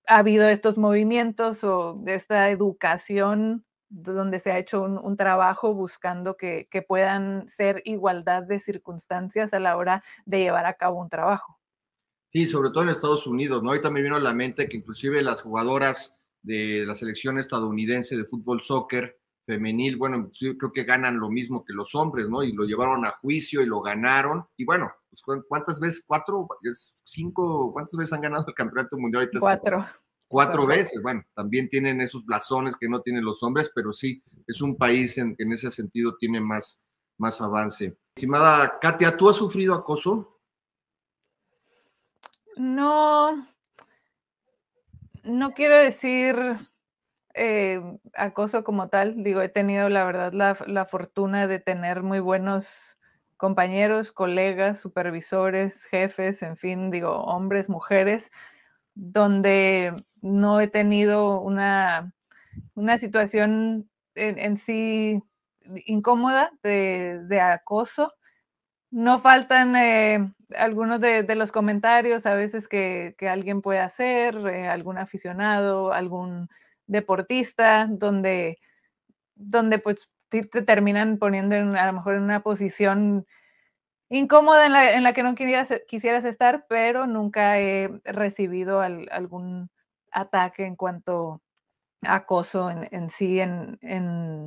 ha habido estos movimientos o esta educación donde se ha hecho un, trabajo buscando que, puedan ser igualdad de circunstancias a la hora de llevar a cabo un trabajo. Sí, sobre todo en Estados Unidos, ¿no? Ahorita también vino a la mente que inclusive las jugadoras de la selección estadounidense de fútbol soccer femenil, bueno, yo creo que ganan lo mismo que los hombres, ¿no? Y lo llevaron a juicio y lo ganaron. Y bueno, pues, ¿cuántas veces? ¿Cuatro? ¿Cinco? ¿Cuántas veces han ganado el campeonato mundial? cuatro. Cuatro, veces. Bueno, también tienen esos blasones que no tienen los hombres, pero sí, es un país en que en ese sentido tiene más, más avance. Estimada Katia, ¿tú has sufrido acoso? No, no quiero decir eh, acoso como tal, digo, he tenido la verdad la, fortuna de tener muy buenos compañeros, colegas, supervisores, jefes, en fin, digo, hombres, mujeres, donde no he tenido una, una situación en, sí incómoda de, acoso. No faltan eh, algunos de, los comentarios a veces que, alguien puede hacer, eh, algún aficionado, algún deportista, donde, donde pues te, terminan poniendo a lo mejor en una posición incómoda en la, en la que no quisieras, estar, pero nunca he recibido algún ataque en cuanto a acoso en, sí, en,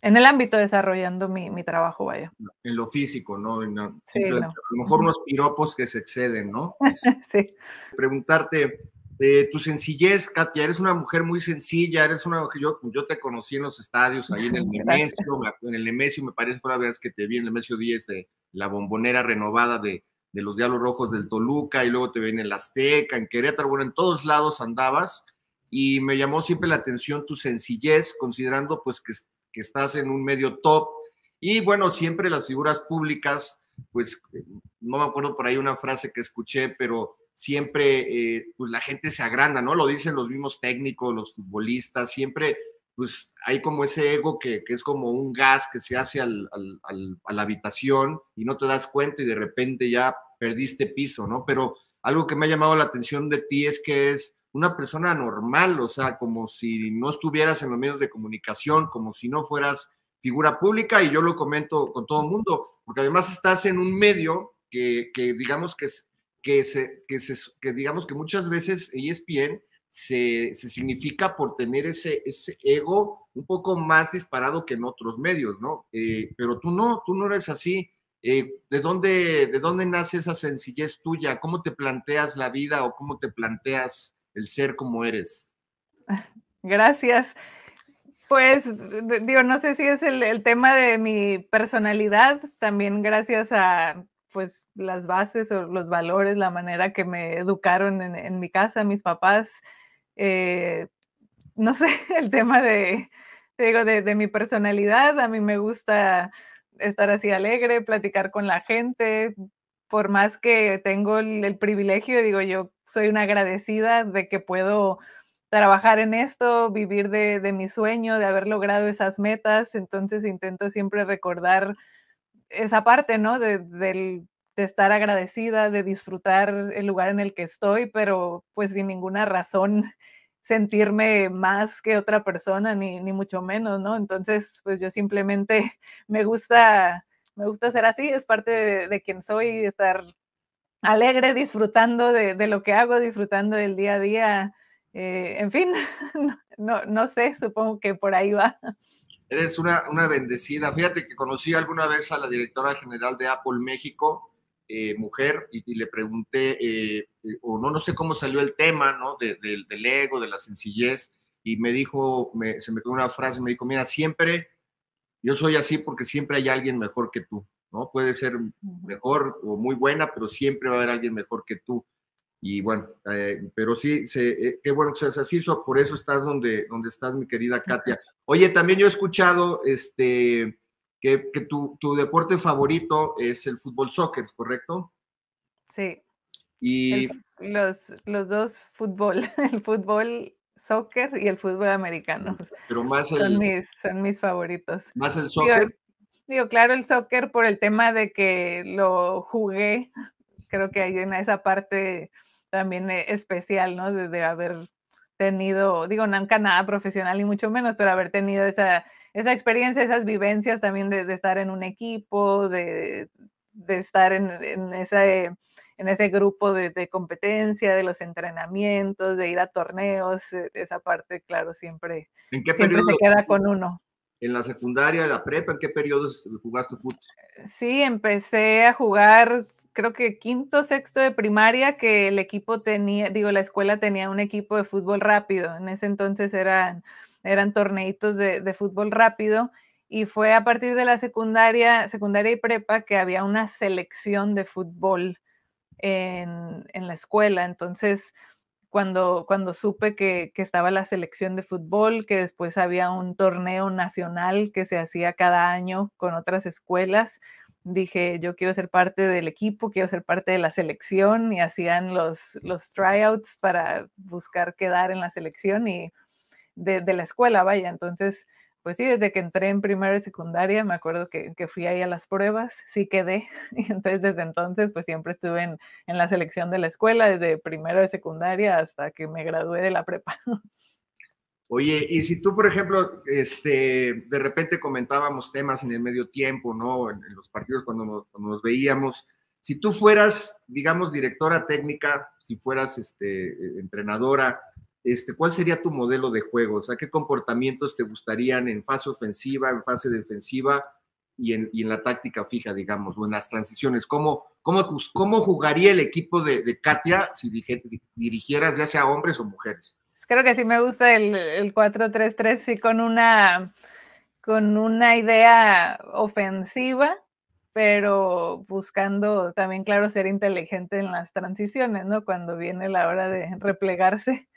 el ámbito desarrollando mi, trabajo, vaya. En lo físico, ¿no? A lo mejor unos piropos que se exceden, ¿no? sí. Preguntarte, tu sencillez, Katia, eres una mujer muy sencilla, eres una yo, yo te conocí en los estadios, ahí en el Nemesio, en el Nemesio, me parece por la vez que te vi en el Nemesio 10 de la bombonera renovada de, los Diablos Rojos del Toluca, y luego te vi en el Azteca, en Querétaro, bueno, en todos lados andabas, y me llamó siempre la atención tu sencillez, considerando pues que estás en un medio top, y bueno, siempre las figuras públicas, pues eh, no me acuerdo por ahí una frase que escuché, pero siempre eh, pues la gente se agranda, ¿no? Lo dicen los mismos técnicos, los futbolistas, siempre pues hay como ese ego que, es como un gas que se hace a la habitación y no te das cuenta y de repente ya perdiste piso, ¿no? Pero algo que me ha llamado la atención de ti es que es una persona normal, o sea, como si no estuvieras en los medios de comunicación, como si no fueras figura pública y yo lo comento con todo el mundo, porque además estás en un medio que, que digamos que es que, se, que, se, que digamos que muchas veces ESPN se, se significa por tener ese, ese ego un poco más disparado que en otros medios, ¿no? Eh, pero tú no, tú no eres así. Eh, ¿de, dónde, ¿De dónde nace esa sencillez tuya? ¿Cómo te planteas la vida o cómo te planteas el ser como eres? Gracias. Pues, digo, no sé si es el, el tema de mi personalidad, también gracias a pues las bases o los valores, la manera que me educaron en, mi casa, mis papás, eh, no sé, el tema de, digo, de, mi personalidad, a mí me gusta estar así alegre, platicar con la gente, por más que tengo el, privilegio, digo, yo soy una agradecida de que puedo trabajar en esto, vivir de, de mi sueño, de haber logrado esas metas, entonces intento siempre recordar esa parte, ¿no? De, estar agradecida, de disfrutar el lugar en el que estoy, pero pues sin ninguna razón sentirme más que otra persona, ni, mucho menos, ¿no? Entonces, pues yo simplemente me gusta, me gusta ser así, es parte de, quien soy, estar alegre, disfrutando de, lo que hago, disfrutando del día a día, eh, en fin, no, no, sé, supongo que por ahí va. Eres una, bendecida. Fíjate que conocí alguna vez a la directora general de Apple México, eh, mujer, y, le pregunté, eh, o no, no sé cómo salió el tema, ¿no? del ego, de la sencillez, y me dijo, se me quedó una frase, me dijo, mira, siempre, yo soy así porque siempre hay alguien mejor que tú, ¿no? Puede ser mejor o muy buena, pero siempre va a haber alguien mejor que tú. Y bueno, eh, pero sí, qué bueno que seas así, por eso estás donde, donde estás, mi querida Katia. Oye, también yo he escuchado este, que, tu, deporte favorito es el fútbol soccer, ¿correcto? Sí. Y los, los dos fútbol, el fútbol soccer y el fútbol americano. Pues, Pero más son, mis, favoritos. Más el soccer. Digo, claro, el soccer por el tema de que lo jugué, creo que hay una esa parte también eh, especial, ¿no? Desde haber tenido, digo, nunca nada profesional y mucho menos, pero haber tenido esa, esa experiencia, esas vivencias también de, estar en un equipo, de, estar en, en, ese, en ese grupo de, competencia, de los entrenamientos, de ir a torneos, e, esa parte, claro, siempre, siempre se queda con uno. ¿En la secundaria, en la prepa, en qué periodos jugaste fútbol? Sí, empecé a jugar creo que quinto, sexto de primaria, que el equipo tenía, digo, la escuela tenía un equipo de fútbol rápido. En ese entonces eran, eran torneitos de, fútbol rápido. Y fue a partir de la secundaria, secundaria y prepa que había una selección de fútbol en, la escuela. Entonces, cuando, cuando supe que, que, estaba la selección de fútbol, que después había un torneo nacional que se hacía cada año con otras escuelas dije, yo quiero ser parte del equipo, quiero ser parte de la selección y hacían los, los tryouts para buscar quedar en la selección y de, la escuela, vaya. Entonces, pues sí, desde que entré en primero y secundaria, me acuerdo que, fui ahí a las pruebas, sí quedé. Y entonces, desde entonces, pues siempre estuve en, en la selección de la escuela, desde primero de secundaria hasta que me gradué de la prepa. Oye, y si tú, por ejemplo, este, de repente comentábamos temas en el medio tiempo, ¿no? En, los partidos cuando nos, veíamos. Si tú fueras, digamos, directora técnica, si fueras este, e, entrenadora, este, ¿cuál sería tu modelo de juego? O ¿qué comportamientos te gustarían en fase ofensiva, en fase defensiva y en, la táctica fija, digamos, o en las transiciones? ¿Cómo, cómo, cómo jugaría el equipo de, de Katia si dirigieras ya sea hombres o mujeres? creo que sí me gusta el, el 4-3-3, sí, con una, con una idea ofensiva, pero buscando también, claro, ser inteligente en las transiciones, ¿no? Cuando viene la hora de replegarse,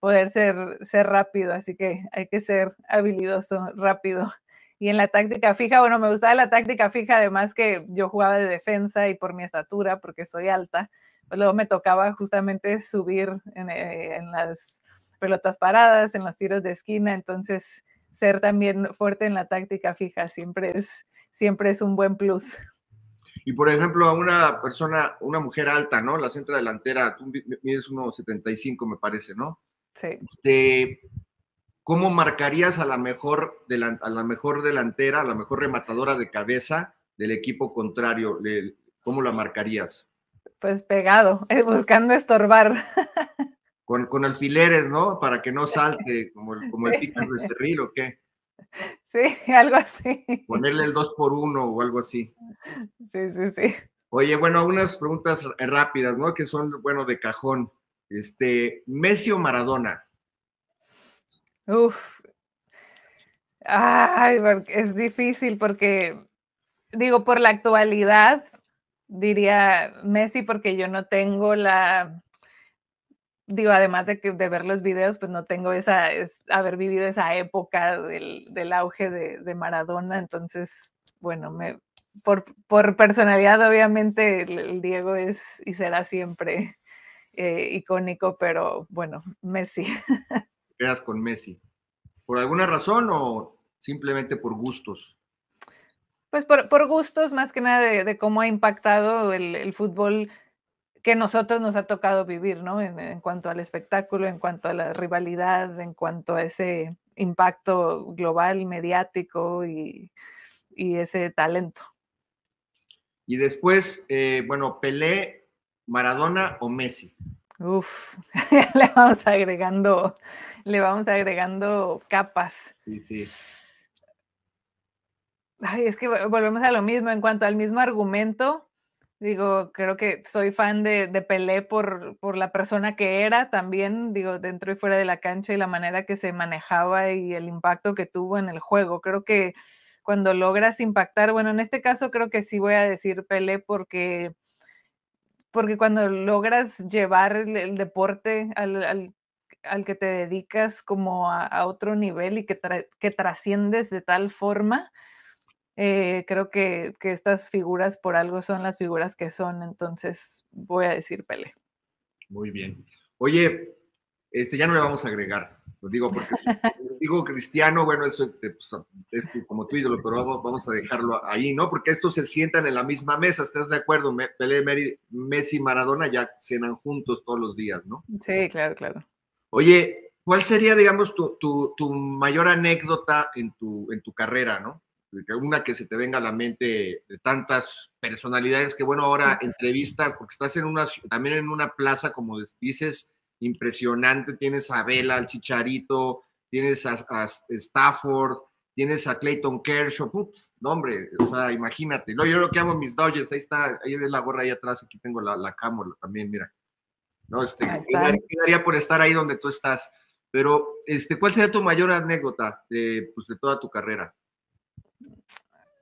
poder ser, ser rápido, así que hay que ser habilidoso, rápido. Y en la táctica fija, bueno, me gustaba la táctica fija, además que yo jugaba de defensa y por mi estatura, porque soy alta, pues luego me tocaba justamente subir en, eh, en las pelotas paradas, en los tiros de esquina, entonces ser también fuerte en la táctica fija siempre es, siempre es un buen plus. Y por ejemplo, a una persona, una mujer alta, ¿no? La centro delantera, tú mides 1,75 me parece, ¿no? Sí. Este, ¿Cómo marcarías a la, mejor a la mejor delantera, a la mejor rematadora de cabeza del equipo contrario? ¿Cómo la marcarías? Pues pegado, eh, buscando estorbar. con, con alfileres, ¿no? Para que no salte como el, como el de cerril o qué. Sí, algo así. Ponerle el 2 por 1 o algo así. Sí, sí, sí. Oye, bueno, unas preguntas rápidas, ¿no? Que son, bueno, de cajón. Este, Messi o Maradona. Uf. Ay, es difícil porque, digo, por la actualidad, diría Messi porque yo no tengo la digo, además de que de ver los videos, pues no tengo esa, es, haber vivido esa época del, auge de, Maradona, entonces, bueno, me, por, personalidad obviamente el, Diego es y será siempre eh, icónico, pero bueno, Messi. Quedas con Messi. ¿Por alguna razón o simplemente por gustos? Pues por, gustos, más que nada de, cómo ha impactado el, el fútbol que nosotros nos ha tocado vivir, ¿no? En, cuanto al espectáculo, en cuanto a la rivalidad, en cuanto a ese impacto global, mediático y, ese talento. Y después, eh, bueno, Pelé, Maradona o Messi. Uf, le vamos agregando, le vamos agregando capas. Sí, sí. Ay, es que volvemos a lo mismo en cuanto al mismo argumento Digo, creo que soy fan de, Pelé por, la persona que era también, digo, dentro y fuera de la cancha y la manera que se manejaba y el impacto que tuvo en el juego. Creo que cuando logras impactar, bueno, en este caso creo que sí voy a decir Pelé porque, porque cuando logras llevar el, deporte al, al, que te dedicas como a, otro nivel y que trasciendes de tal forma, eh, creo que, estas figuras por algo son las figuras que son, entonces voy a decir Pele. Muy bien. Oye, este ya no le vamos a agregar, lo digo porque digo cristiano, bueno, eso es pues, como tu ídolo, pero vamos, a dejarlo ahí, ¿no? Porque estos se sientan en la misma mesa, ¿estás de acuerdo? Pele, Messi y Maradona ya cenan juntos todos los días, ¿no? Sí, claro, claro. Oye, ¿cuál sería, digamos, tu, tu mayor anécdota en tu, en tu carrera, ¿no? una que se te venga a la mente de tantas personalidades que, bueno, ahora entrevista porque estás en una, también en una plaza, como dices, impresionante, tienes a Vela, al Chicharito, tienes a, Stafford, tienes a Clayton Kershaw, no hombre, o sea, imagínate, no, yo lo que amo mis Dodgers, ahí está, ahí ves la gorra ahí atrás, aquí tengo la, la cámara también, mira, no, este, quedaría, quedaría por estar ahí donde tú estás, pero, este, ¿cuál sería tu mayor anécdota de, pues, de toda tu carrera?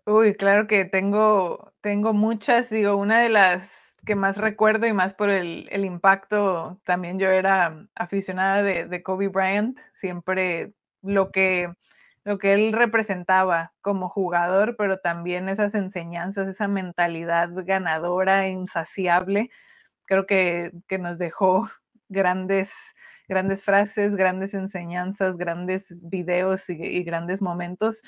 Uy, claro que tengo, tengo muchas, digo, una de las que más recuerdo y más por el, impacto, también yo era aficionada de, Kobe Bryant, siempre lo que, lo que él representaba como jugador, pero también esas enseñanzas, esa mentalidad ganadora, insaciable, creo que, nos dejó grandes, grandes frases, grandes enseñanzas, grandes videos y, y grandes momentos.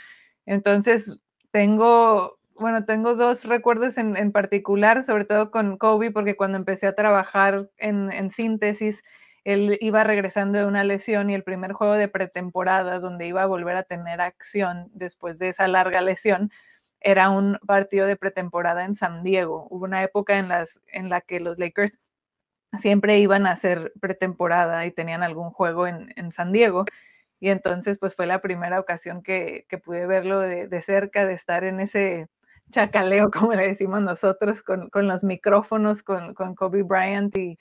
Entonces, tengo, bueno, tengo dos recuerdos en, particular, sobre todo con Kobe, porque cuando empecé a trabajar en, en síntesis, él iba regresando de una lesión y el primer juego de pretemporada donde iba a volver a tener acción después de esa larga lesión era un partido de pretemporada en San Diego. Hubo una época en, las, en la que los Lakers siempre iban a hacer pretemporada y tenían algún juego en, en San Diego. Y entonces, pues fue la primera ocasión que, pude verlo de, cerca, de estar en ese chacaleo, como le decimos nosotros, con, los micrófonos, con, Kobe Bryant y,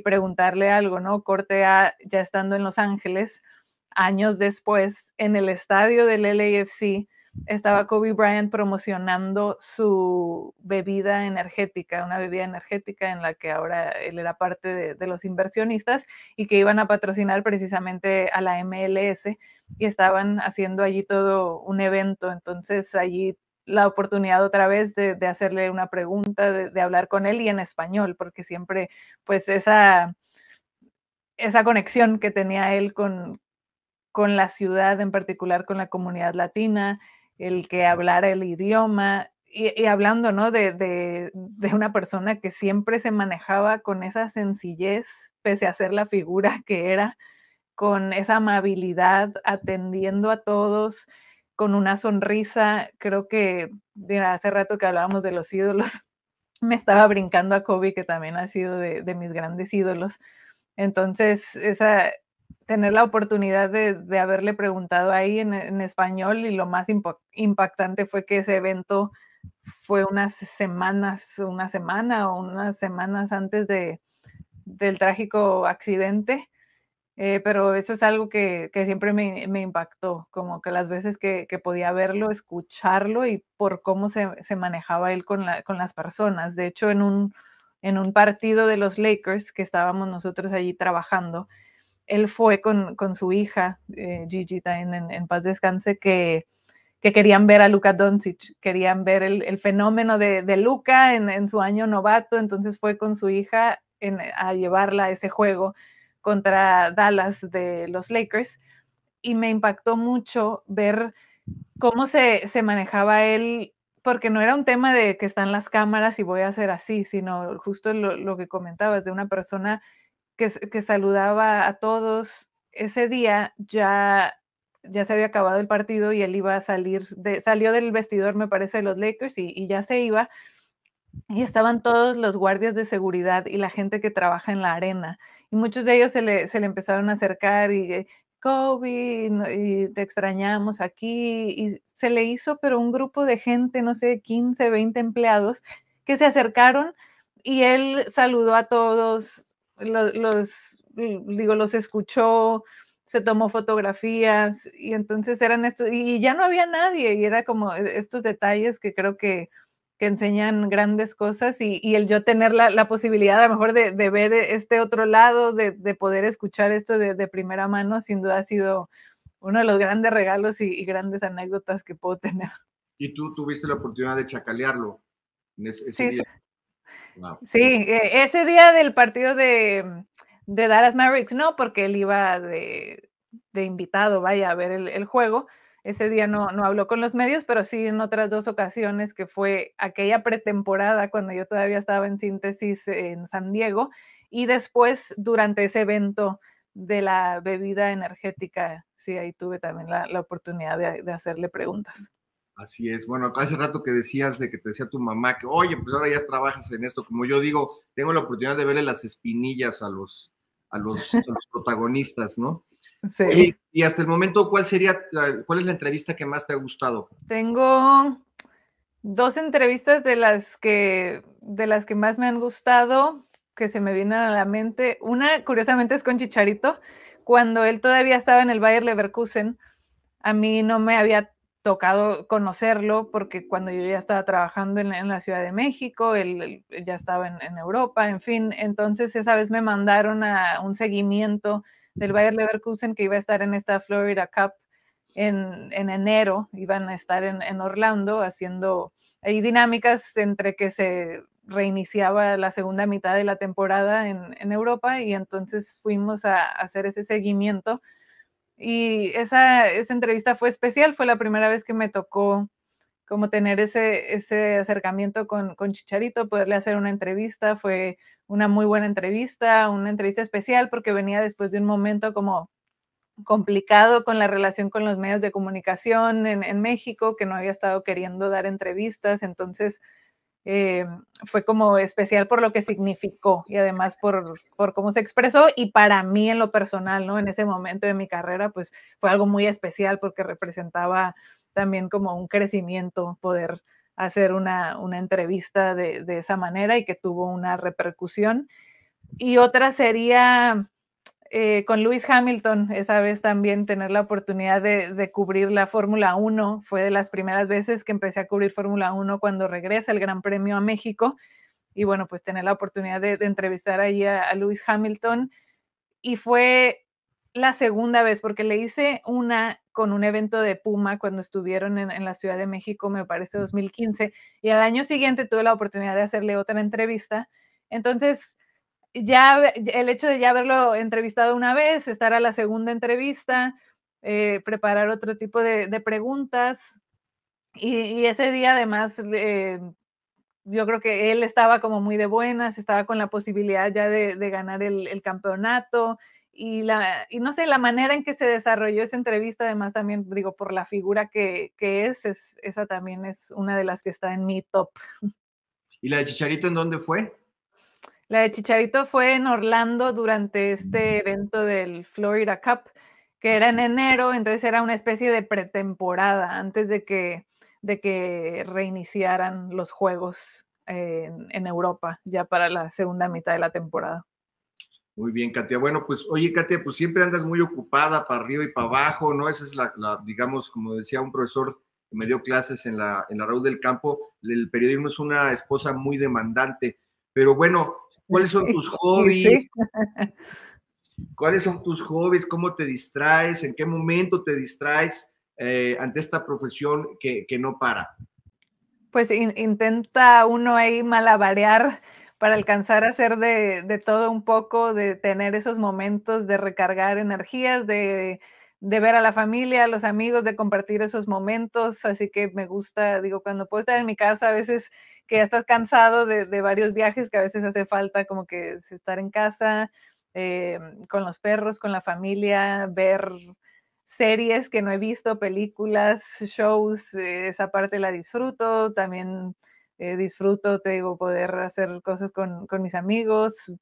preguntarle algo, ¿no? Corte ya estando en Los Ángeles, años después, en el estadio del LAFC, estaba Kobe Bryant promocionando su bebida energética, una bebida energética en la que ahora él era parte de, los inversionistas y que iban a patrocinar precisamente a la MLS y estaban haciendo allí todo un evento. Entonces allí la oportunidad otra vez de, hacerle una pregunta, de, de hablar con él y en español, porque siempre pues esa esa conexión que tenía él con, con la ciudad, en particular con la comunidad latina, el que hablara el idioma, y, hablando, ¿no? De, de, una persona que siempre se manejaba con esa sencillez, pese a ser la figura que era, con esa amabilidad, atendiendo a todos, con una sonrisa. Creo que, mira, hace rato que hablábamos de los ídolos, me estaba brincando a Kobe, que también ha sido de mis grandes ídolos. Entonces, esa, tener la oportunidad de, de haberle preguntado ahí en, en, español y lo más impactante fue que ese evento fue unas semanas, una semana o unas semanas antes de, del trágico accidente, eh, pero eso es algo que, que siempre me, me, impactó, como que las veces que, que, podía verlo, escucharlo y por cómo se, se manejaba él con, la, con las personas. De hecho, en un, en un partido de los Lakers que estábamos nosotros allí trabajando, él fue con, su hija, eh, Gigi, también en, paz descanse, que, querían ver a Luca Doncic, querían ver el, fenómeno de, de en, su año novato, entonces fue con su hija a llevarla a ese juego contra Dallas de los Lakers y me impactó mucho ver cómo se, manejaba él, porque no era un tema de que están las cámaras y voy a hacer así, sino justo lo, lo que comentabas, de una persona que, saludaba a todos. Ese día ya ya se había acabado el partido y él iba a salir, de, salió del vestidor, me parece, de los Lakers y, ya se iba. Y estaban todos los guardias de seguridad y la gente que trabaja en la arena. Y muchos de ellos se le, empezaron a acercar y Kobe, te extrañamos aquí. Y se le hizo, pero un grupo de gente, no sé, 15, 20 empleados, que se acercaron y él saludó a todos, los, los, digo, los escuchó, se tomó fotografías y entonces eran estos, y ya no había nadie y era como e, estos detalles que creo que, que enseñan grandes cosas y, y el yo tener la, la, posibilidad a lo mejor de, de ver e, este otro lado, de, de poder escuchar esto de, de, primera mano, sin duda ha sido uno de los grandes regalos y, grandes anécdotas que puedo tener. Y tú tuviste la oportunidad de chacalearlo. Ese sí, Sí, e, ese día del partido mm, de, Dallas Mavericks, no, porque él iba de, invitado, vaya a ver el, juego. Ese día no, no, habló con los medios, pero sí en otras dos ocasiones, que fue aquella pretemporada cuando yo todavía estaba en síntesis en San Diego y después durante ese evento de la bebida energética, sí, ahí tuve también la, oportunidad de, hacerle preguntas. Así es. Bueno, hace rato que decías de que te decía tu mamá que, oye, pues ahora ya trabajas en esto. Como yo digo, tengo la oportunidad de verle las espinillas a los, a los, protagonistas, ¿no? Sí. y hasta el momento, ¿cuál sería, cuál es la entrevista que más te ha gustado? Tengo dos entrevistas de las que, de las que más me han gustado, que se me vienen a la mente. Una, curiosamente, es con Chicharito, cuando él todavía estaba en el Bayer Leverkusen. A mí no me había tocado conocerlo porque cuando yo ya estaba trabajando en, la Ciudad de México, él, ya estaba en, Europa, en fin, entonces esa vez me mandaron a un seguimiento del Bayer Leverkusen que iba a estar en esta Florida Cup en, enero, iban a estar en, Orlando haciendo ahí dinámicas entre que se reiniciaba la segunda mitad de la temporada en, Europa y entonces fuimos a hacer ese seguimiento y esa, esa entrevista fue especial, fue la primera vez que me tocó como tener ese, ese acercamiento con, con, Chicharito, poderle hacer una entrevista, fue una muy buena entrevista, una entrevista especial porque venía después de un momento como complicado con la relación con los medios de comunicación en México, que no había estado queriendo dar entrevistas, entonces eh, fue como especial por lo que significó y además por, cómo se expresó y para mí en lo personal, ¿no? En ese momento de mi carrera, pues fue algo muy especial porque representaba también como un crecimiento poder hacer una, entrevista de, de, esa manera y que tuvo una repercusión. Y otra sería eh, con Lewis Hamilton, esa vez también tener la oportunidad de, cubrir la Fórmula 1. Fue de las primeras veces que empecé a cubrir Fórmula 1 cuando regresa el Gran Premio a México. Y bueno, pues tener la oportunidad de, entrevistar ahí a, luis Lewis Hamilton. Y fue la segunda vez, porque le hice una con un evento de Puma cuando estuvieron en, la Ciudad de México, me parece 2015, y al año siguiente tuve la oportunidad de hacerle otra entrevista. Entonces, ya el hecho de ya haberlo entrevistado una vez, estar a la segunda entrevista, eh, preparar otro tipo de, preguntas. Y, ese día además, eh, yo creo que él estaba como muy de buenas, estaba con la posibilidad ya de, ganar el, campeonato. Y, la, no sé, la manera en que se desarrolló esa entrevista, además también digo, por la figura que, es, es, esa también es una de las que está en mi top. ¿Y la de Chicharito en dónde fue? La de Chicharito fue en Orlando durante este mm. evento del Florida Cup, que era en enero, entonces era una especie de pretemporada antes de que, de que reiniciaran los juegos en, Europa, ya para la segunda mitad de la temporada. Muy bien, Katia. Bueno, pues oye, Katia, pues siempre andas muy ocupada para arriba y para abajo, ¿no? Esa es la, la digamos, como decía un profesor que me dio clases en la, en la Raúl del Campo, el periodismo es una esposa muy demandante. Pero bueno, ¿Cuáles son tus hobbies? ¿Cuáles son tus hobbies? ¿Cómo te distraes? ¿En qué momento te distraes eh, ante esta profesión que, no para? Pues intenta uno ahí malabarear para alcanzar a hacer de todo un poco, de tener esos momentos de recargar energías, de de ver a la familia, a los amigos, de compartir esos momentos. Así que me gusta, digo, cuando puedo estar en mi casa, a veces que ya estás cansado de, varios viajes, que a veces hace falta como que estar en casa, eh, con los perros, con la familia, ver series que no he visto, películas, shows, eh, esa parte la disfruto, también eh, disfruto, te digo, poder hacer cosas con, con mis amigos,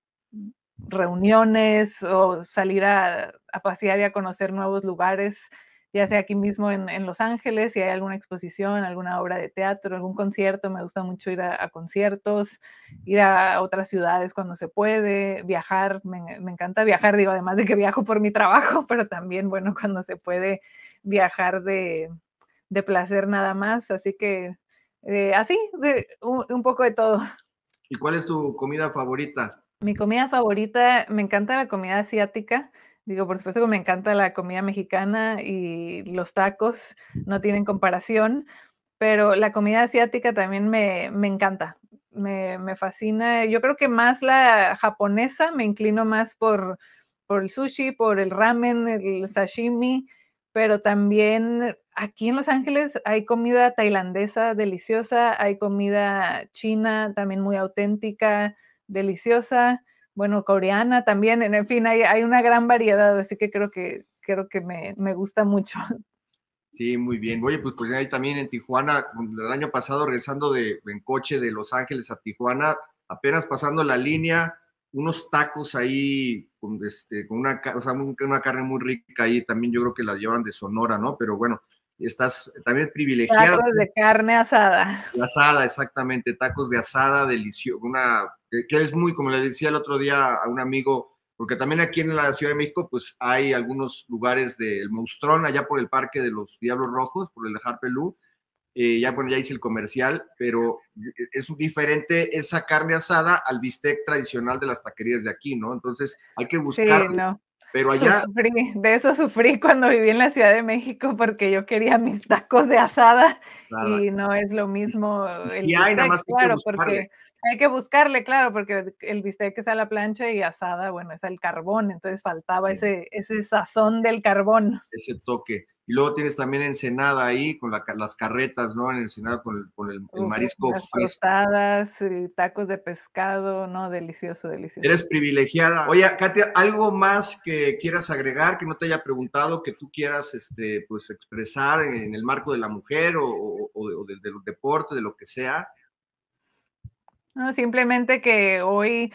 reuniones o salir a, pasear y a conocer nuevos lugares, ya sea aquí mismo en, Los Ángeles, si hay alguna exposición, alguna obra de teatro, algún concierto, me gusta mucho ir a, conciertos, ir a otras ciudades cuando se puede, viajar, me, encanta viajar, digo, además de que viajo por mi trabajo, pero también, bueno, cuando se puede viajar de, de placer nada más, así que eh, así, de, un poco de todo. ¿Y cuál es tu comida favorita? Mi comida favorita, me encanta la comida asiática. Digo, por supuesto que me encanta la comida mexicana y los tacos, no tienen comparación, pero la comida asiática también me, encanta, me, fascina. Yo creo que más la japonesa, me inclino más por, por el sushi, por el ramen, el sashimi, pero también aquí en Los Ángeles hay comida tailandesa deliciosa, hay comida china también muy auténtica deliciosa, bueno, coreana también, en fin, hay, hay una gran variedad, así que creo que, creo que me, gusta mucho. Sí, muy bien. Oye, pues, pues ahí también en Tijuana, el año pasado regresando de, en coche de Los Ángeles a Tijuana, apenas pasando la línea, unos tacos ahí con, este, con una, carne muy rica ahí, también yo creo que la llevan de Sonora, ¿no? Pero bueno, estás también privilegiado. Tacos de carne asada. asada, exactamente, tacos de asada, deliciosos, una que es muy, como le decía el otro día a un amigo, porque también aquí en la Ciudad de México, pues hay algunos lugares del Monstrón, allá por el Parque de los Diablos Rojos, por el de Harpelú, eh, ya, bueno, ya hice el comercial, pero es diferente esa carne asada al bistec tradicional de las taquerías de aquí, ¿no? Entonces hay que buscar pero allá. de eso sufrí cuando viví en la Ciudad de México porque yo quería mis tacos de asada y no es lo mismo. el claro, porque hay que buscarle, claro, porque el bistec es a la plancha y asada, bueno, es el carbón, entonces faltaba ese, ese sazón del carbón. Ese toque. Y luego tienes también Ensenada ahí, con las carretas, ¿no? En Ensenada con el, marisco tostadas, eh, tacos de pescado, ¿no? Delicioso, delicioso. Eres privilegiada. Oye, Katia, ¿algo más que quieras agregar, que no te haya preguntado, que tú quieras, este, pues, expresar en el marco de la mujer o, o, o de, de lo que sea? No, simplemente que hoy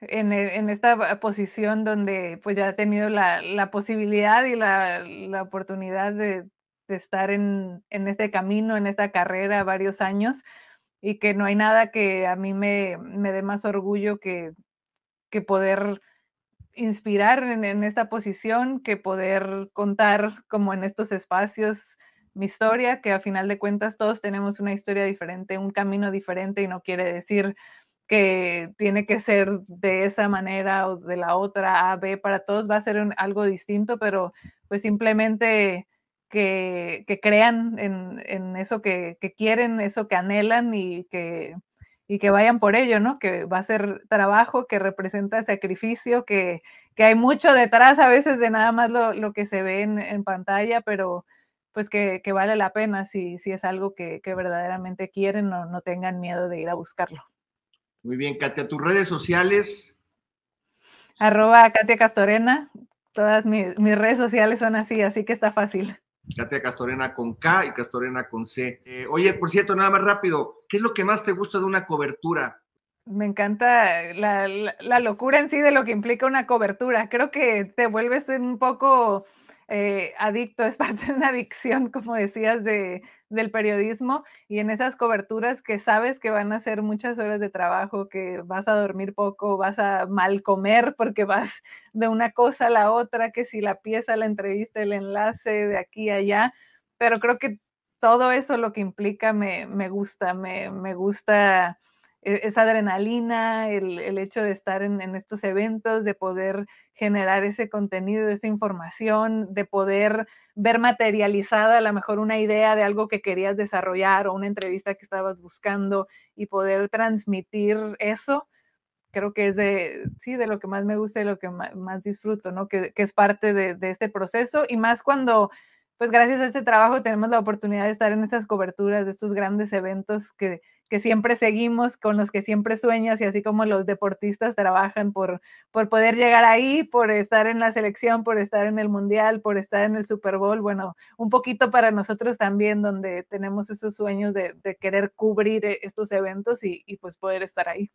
e, en, esta posición donde pues ya ha tenido la, posibilidad y la, oportunidad de, estar en, este camino, en esta carrera varios años y que no hay nada que a mí me, dé más orgullo que, poder inspirar en, en, esta posición, que poder contar como en estos espacios mi historia, que a final de cuentas todos tenemos una historia diferente, un camino diferente y no quiere decir que tiene que ser de esa manera o de la otra A, B, para todos va a ser algo distinto, pero pues simplemente que, crean en, eso que, quieren, eso que anhelan y que, y que vayan por ello, ¿no? Que va a ser trabajo, que representa sacrificio, que, hay mucho detrás a veces de nada más lo, que se ve en, pantalla, pero pues que, vale la pena si, si es algo que, que verdaderamente quieren, no, no tengan miedo de ir a buscarlo. Muy bien, Katia, tus redes sociales. Arroba Katia Castorena. Todas mis, redes sociales son así, así que está fácil. Katia Castorena con K y Castorena con C. Eh, oye, por cierto, nada más rápido, ¿qué es lo que más te gusta de una cobertura? Me encanta la locura en sí de lo que implica una cobertura. Creo que te vuelves un poco eh, adicto, es parte de una adicción, como decías, de, del periodismo y en esas coberturas que sabes que van a ser muchas horas de trabajo, que vas a dormir poco, vas a mal comer porque vas de una cosa a la otra, que si la pieza, la entrevista, el enlace de aquí a allá, pero creo que todo eso lo que implica me, me gusta, me, me gusta e-, esa adrenalina, el, hecho de estar en, estos eventos, de poder generar ese contenido, esta información, de poder ver materializada a lo mejor una idea de algo que querías desarrollar o una entrevista que estabas buscando y poder transmitir eso, creo que es de, sí, de lo que más me gusta y lo que más, disfruto, ¿no? Que, es parte de, de este proceso y más cuando pues gracias a este trabajo tenemos la oportunidad de estar en estas coberturas de estos grandes eventos que, siempre seguimos, con los que siempre sueñas y así como los deportistas trabajan por, por poder llegar ahí, por estar en la selección, por estar en el Mundial, por estar en el Super Bowl, bueno, un poquito para nosotros también donde tenemos esos sueños de, querer cubrir e, estos eventos y, y, pues poder estar ahí.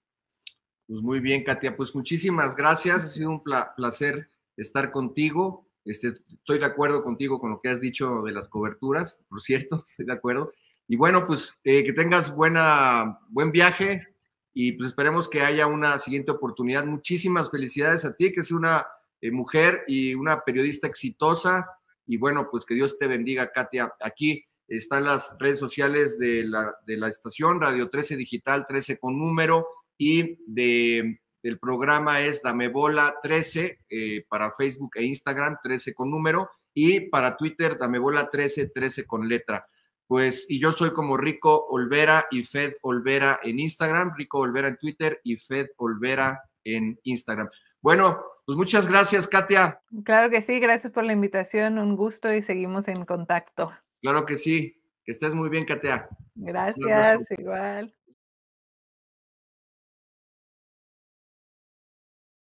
Pues muy bien, Katia, pues muchísimas gracias, ha sido un placer estar contigo. Este, estoy de acuerdo contigo con lo que has dicho de las coberturas, por cierto, estoy de acuerdo. Y bueno, pues eh, que tengas buena, buen viaje y pues esperemos que haya una siguiente oportunidad. Muchísimas felicidades a ti, que es una eh, mujer y una periodista exitosa. Y bueno, pues que Dios te bendiga, Katia. Aquí están las redes sociales de la, de la estación, Radio 13 Digital 13 con número y de el programa es Dame Bola 13 eh, para Facebook e Instagram, 13 con número, y para Twitter, Dame Bola 13, 13 con letra. Pues, y yo soy como Rico Olvera y Fed Olvera en Instagram, Rico Olvera en Twitter y Fed Olvera en Instagram. Bueno, pues muchas gracias, Katia. Claro que sí, gracias por la invitación, un gusto y seguimos en contacto. Claro que sí, que estés muy bien, Katia. Gracias, igual.